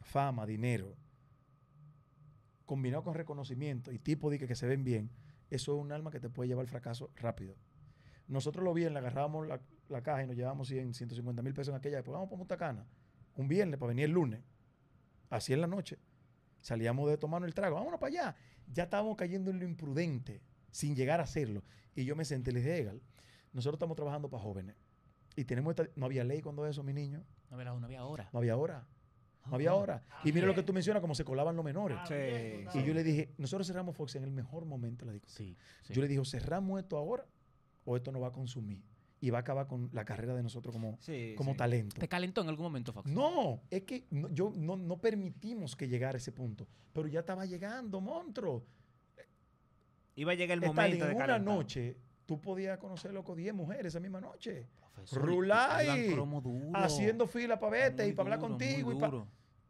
fama, dinero, combinado con reconocimiento y tipo de que, se ven bien, eso es un alma que te puede llevar al fracaso rápido. Nosotros lo bien, le agarrábamos la, la caja y nos llevamos 150 mil pesos en aquella época. Vamos para Mutacana, un viernes para venir el lunes, así en la noche. Salíamos de tomarnos el trago, vámonos para allá. Ya estábamos cayendo en lo imprudente, sin llegar a hacerlo. Y yo me senté le dije, nosotros estamos trabajando para jóvenes. Y tenemos esta, no había ley cuando eso, mi niño. No había, no había hora. No había hora. No había ah. hora. Y mira lo que tú mencionas, como se colaban los menores. Ah, y yo le dije, nosotros cerramos Fox en el mejor momento la yo le dije, cerramos esto ahora o esto no va a consumir y va a acabar con la carrera de nosotros como, como talento. ¿Te calentó en algún momento, Fox? No, es que no, yo, no, permitimos que llegara a ese punto, pero ya estaba llegando, monstruo. Iba a llegar el momento de calentar. una noche tú podías conocer loco 10 mujeres esa misma noche. Profesor, haciendo fila para verte y para hablar contigo. y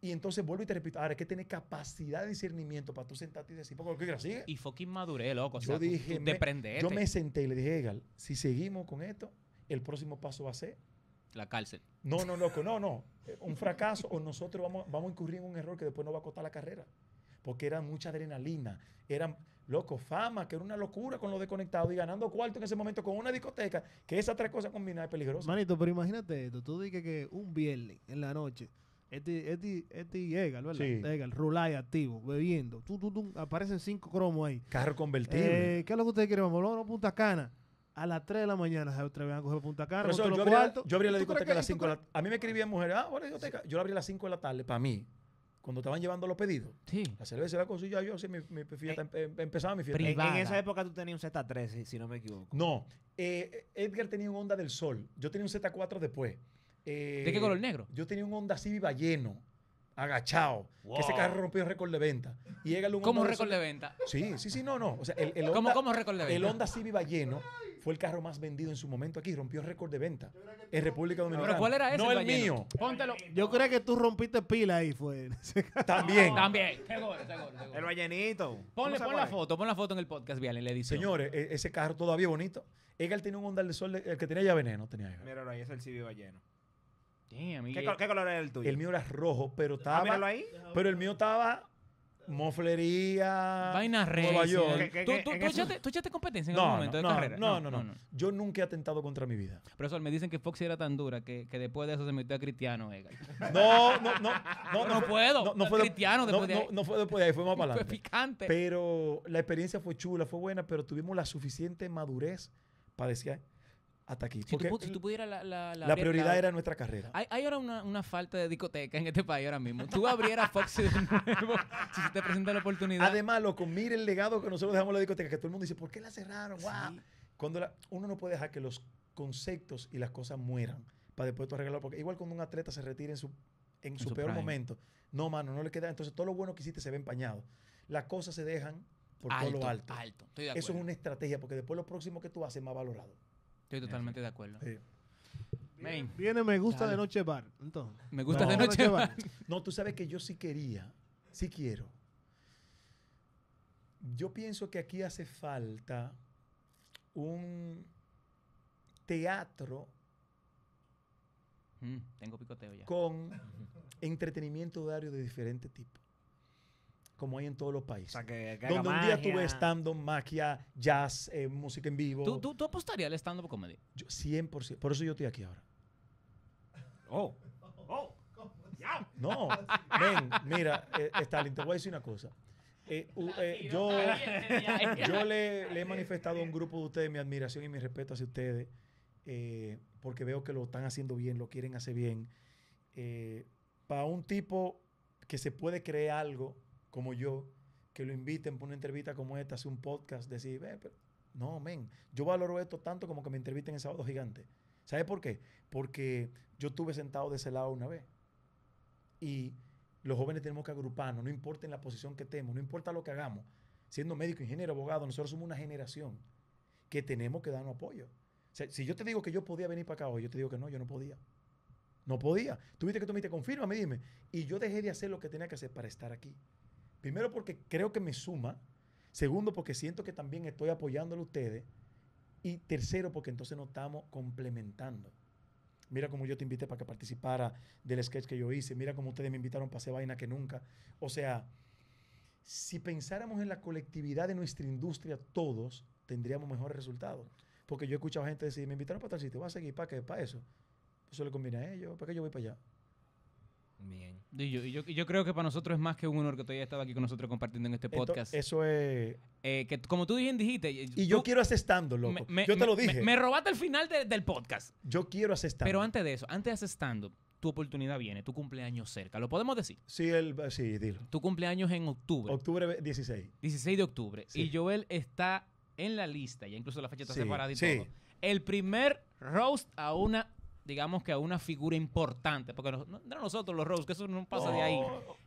y entonces vuelvo y te repito, ahora hay que tener capacidad de discernimiento para tú sentarte y decir, ¿por qué sigue? Y fucking maduré, loco. O sea, yo dije, me, yo me senté y le dije, Egal, si seguimos con esto, el próximo paso va a ser... La cárcel. No, no, loco, no, no. Un fracaso o nosotros vamos, vamos a incurrir en un error que después nos va a costar la carrera. Porque era mucha adrenalina, eran, loco, fama, que era una locura con lo desconectado y ganando cuarto en ese momento con una discoteca, que esas tres cosas combinadas es peligroso. Manito, pero imagínate esto, tú dices que un viernes en la noche este, este, este ¿verdad? Sí. Llega el rulay activo, bebiendo. aparecen cinco cromos ahí. Carro convertido. Eh, ¿Qué es lo que ustedes quieren? Vamos, vamos Punta Cana. A las 3 de la mañana se atreven a coger Punta Cana. Eso, yo, los abría, la discoteca a las 5 de la tarde. A mí me escribían mujeres, ah, bueno, discoteca. Yo la abrí a las 5 de la tarde para mí. Cuando estaban llevando los pedidos. Sí. La cerveza la conseguía yo, sí, mi, mi fiesta, eh, empezaba mi fiesta. En, esa época tú tenías un Z3, si, no me equivoco. No. Eh, Edgar tenía un Onda del Sol. Yo tenía un Z4 después. Eh, ¿De qué color negro? Yo tenía un Honda Civic balleno, agachado, que ese carro rompió récord de venta. Y un ¿Cómo récord de venta? Sí, sí, sí, no, no. O sea, el, el Honda, ¿Cómo, récord de venta? El Honda Civic balleno fue el carro más vendido en su momento aquí, rompió récord de venta en República Dominicana. ¿Pero cuál era ese? No el, mío. Póntelo. Yo creo que tú rompiste pila ahí, fue. También. también. El ballenito. Ponle, pon la foto, pon la foto en el podcast, Vial, Señores, e, ese carro todavía bonito. Egal tenía un Honda del Sol, el que tenía ya veneno tenía. ahora ahí, es el Civic balleno. Eh, ¿Qué, color era el tuyo? El mío era rojo, pero ah, estaba. ahí. pero el mío estaba. Moflería. Vaina Nueva York. ¿Qué- tú echaste, competencia en algún momento de no, carrera? no, no, no. Yo nunca he atentado contra mi vida. Pero eso, me dicen que Foxy era tan dura que, después de eso se metió a Cristiano, ega. No, no, no. No, No puedo. Cristiano no, después de no, ahí. no fue después de ahí, fue más para Fue picante. Pero la experiencia fue chula, fue buena, pero tuvimos la suficiente madurez para decir, hasta aquí. Si, porque si tú, pudieras la... La, prioridad era nuestra carrera. Hay, ahora una, falta de discoteca en este país ahora mismo. Tú abrieras Fox de nuevo si se te presenta la oportunidad. Además, loco, mire el legado que nosotros dejamos la discoteca, que todo el mundo dice, ¿por qué la cerraron? Cuando uno no puede dejar que los conceptos y las cosas mueran para después tú arreglarlo. Porque igual cuando un atleta se retira en su, peor momento, no, mano, no le queda. Entonces todo lo bueno que hiciste se ve empañado. Las cosas se dejan por todo lo alto. Eso es una estrategia porque después lo próximo que tú haces es más valorado. Estoy totalmente de acuerdo. Viene, me gusta de noche bar. Me gusta de noche, bar. No, tú sabes que yo sí quería, sí quiero. Yo pienso que aquí hace falta un teatro. Mm, con entretenimiento diario de diferente tipo como hay en todos los países. donde un día tuve stand-up, magia, jazz, eh, música en vivo. ¿Tú, tú, apostarías al stand-up comedy? 100%. Por eso yo estoy aquí ahora. Oh. Oh. No, ven, mira, eh, Stalin, te voy a decir una cosa. Eh, yo le, he manifestado a un grupo de ustedes mi admiración y mi respeto hacia ustedes, porque veo que lo están haciendo bien, lo quieren hacer bien. Para un tipo que se puede creer algo como yo, que lo inviten por una entrevista como esta, hacer un podcast, decir, pero, no, men, yo valoro esto tanto como que me entrevisten en Sábado Gigante. ¿Sabes por qué? Porque yo estuve sentado de ese lado una vez. Y los jóvenes tenemos que agruparnos, no importa en la posición que estemos, no importa lo que hagamos. Siendo médico, ingeniero, abogado, nosotros somos una generación que tenemos que darnos apoyo. si yo te digo que yo podía venir para acá hoy, yo te digo que no, yo no podía. No podía. Tuviste que tú me dijiste, confírmame, dime. Y yo dejé de hacer lo que tenía que hacer para estar aquí. Primero porque creo que me suma. Segundo porque siento que también estoy apoyándolo a ustedes. Y tercero porque entonces nos estamos complementando. Mira cómo yo te invité para que participara del sketch que yo hice. Mira cómo ustedes me invitaron para hacer vaina que nunca. O sea, si pensáramos en la colectividad de nuestra industria todos, tendríamos mejores resultados. Porque yo he escuchado gente decir, me invitaron para tal sitio, voy a seguir para qué, para eso. Eso pues le conviene a ellos, ¿para qué yo voy para allá? yo, creo que para nosotros es más que un honor que tú hayas estado aquí con nosotros compartiendo en este podcast. eso es. Eh, que como tú dijiste, dijiste. Y yo quiero hacer loco. yo te lo dije. Me, robaste el final del podcast. Yo quiero hacer Pero antes de eso, antes de hacer tu oportunidad viene, tu cumpleaños cerca. ¿Lo podemos decir? Sí, el, sí, dilo. Tu cumpleaños en octubre. Octubre 16. 16 de octubre. Y Joel está en la lista, ya incluso la fecha está separada y El primer roast a una digamos que a una figura importante, porque no, nosotros los Rose, que eso no pasa de ahí.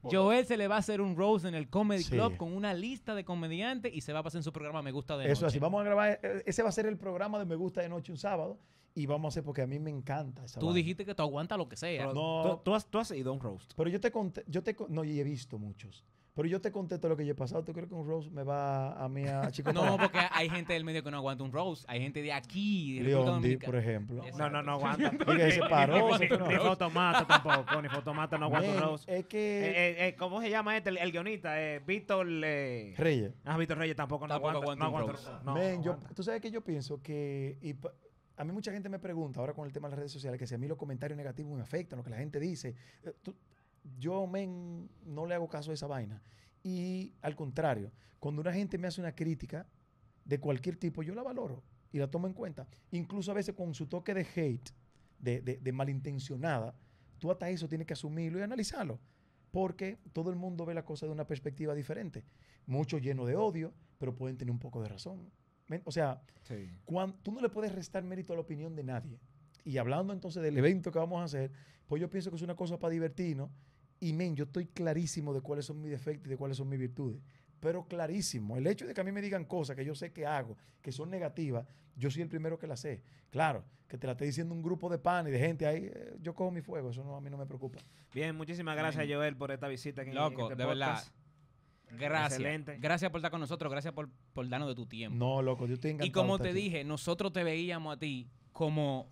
Joel se le va a hacer un Rose en el Comedy Club con una lista de comediantes y se va a pasar en su programa Me Gusta de Noche. Eso así, vamos a grabar, eh, eh, ese va a ser el programa de Me Gusta de Noche un sábado y vamos a hacer porque a mí me encanta esa Tú dijiste que te aguanta lo que sea. no, tú, has, tú, ido un roast. Pero yo te conté, yo te no, he visto muchos. Pero yo te contesto lo que yo he pasado. ¿Tú crees que un Rose me va a mí a Chico? no, porque hay gente del medio que no aguanta un Rose. Hay gente de aquí, de Leondi, por ejemplo. No, no, no aguanta. Ni, se tampoco. Ni Fotomata no aguanta un Rose. Es que... Eh, eh, eh, ¿Cómo se llama este, el, guionista? Eh, Víctor... Reyes. Ah, Víctor Reyes tampoco, no aguanta, aguanta, no aguanta Rose. Tú sabes que yo pienso que... a mí mucha gente me pregunta ahora con el tema de las redes sociales que si a mí los comentarios negativos me afectan, lo que la gente dice yo men, no le hago caso a esa vaina. Y al contrario, cuando una gente me hace una crítica de cualquier tipo, yo la valoro y la tomo en cuenta. Incluso a veces con su toque de hate, de, malintencionada, tú hasta eso tienes que asumirlo y analizarlo. Porque todo el mundo ve la cosa de una perspectiva diferente. Muchos llenos de odio, pero pueden tener un poco de razón. O sea, tú no le puedes restar mérito a la opinión de nadie. Y hablando entonces del evento que vamos a hacer, pues yo pienso que es una cosa para divertirnos y men, yo estoy clarísimo de cuáles son mis defectos y de cuáles son mis virtudes. Pero clarísimo, el hecho de que a mí me digan cosas que yo sé que hago, que son negativas, yo soy el primero que las sé. Claro, que te la esté diciendo un grupo de pan y de gente ahí, eh, yo cojo mi fuego, eso no, a mí no me preocupa. Bien, muchísimas gracias, Joel, por esta visita. Loco, en este de verdad. Gracias. Excelente. Gracias por estar con nosotros, gracias por, por darnos de tu tiempo. No, loco, yo estoy Y como te dije, nosotros te veíamos a ti como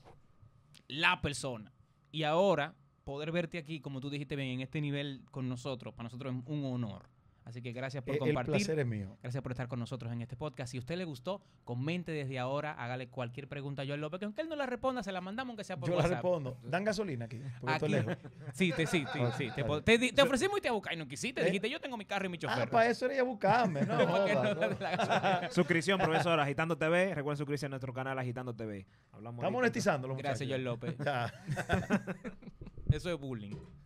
la persona. Y ahora poder verte aquí, como tú dijiste bien, en este nivel con nosotros, para nosotros es un honor. Así que gracias por eh, compartir. El placer es mío. Gracias por estar con nosotros en este podcast. Si a usted le gustó, comente desde ahora, hágale cualquier pregunta a Joel López, que aunque él no la responda, se la mandamos aunque sea por WhatsApp. Yo la respondo. Dan gasolina aquí. aquí. Lejos. Sí, te, sí, sí, sí. Te, ofrecimos y te buscamos. Y no quisiste. ¿Eh? Dijiste, yo tengo mi carro y mi ah, chofer. Ah, para eso era ya buscarme. No, suscripción, profesor, Agitando TV. Recuerden suscribirse a nuestro canal Agitando TV. Hablamos Estamos monetizando. Gracias, Joel López. Eso es bullying.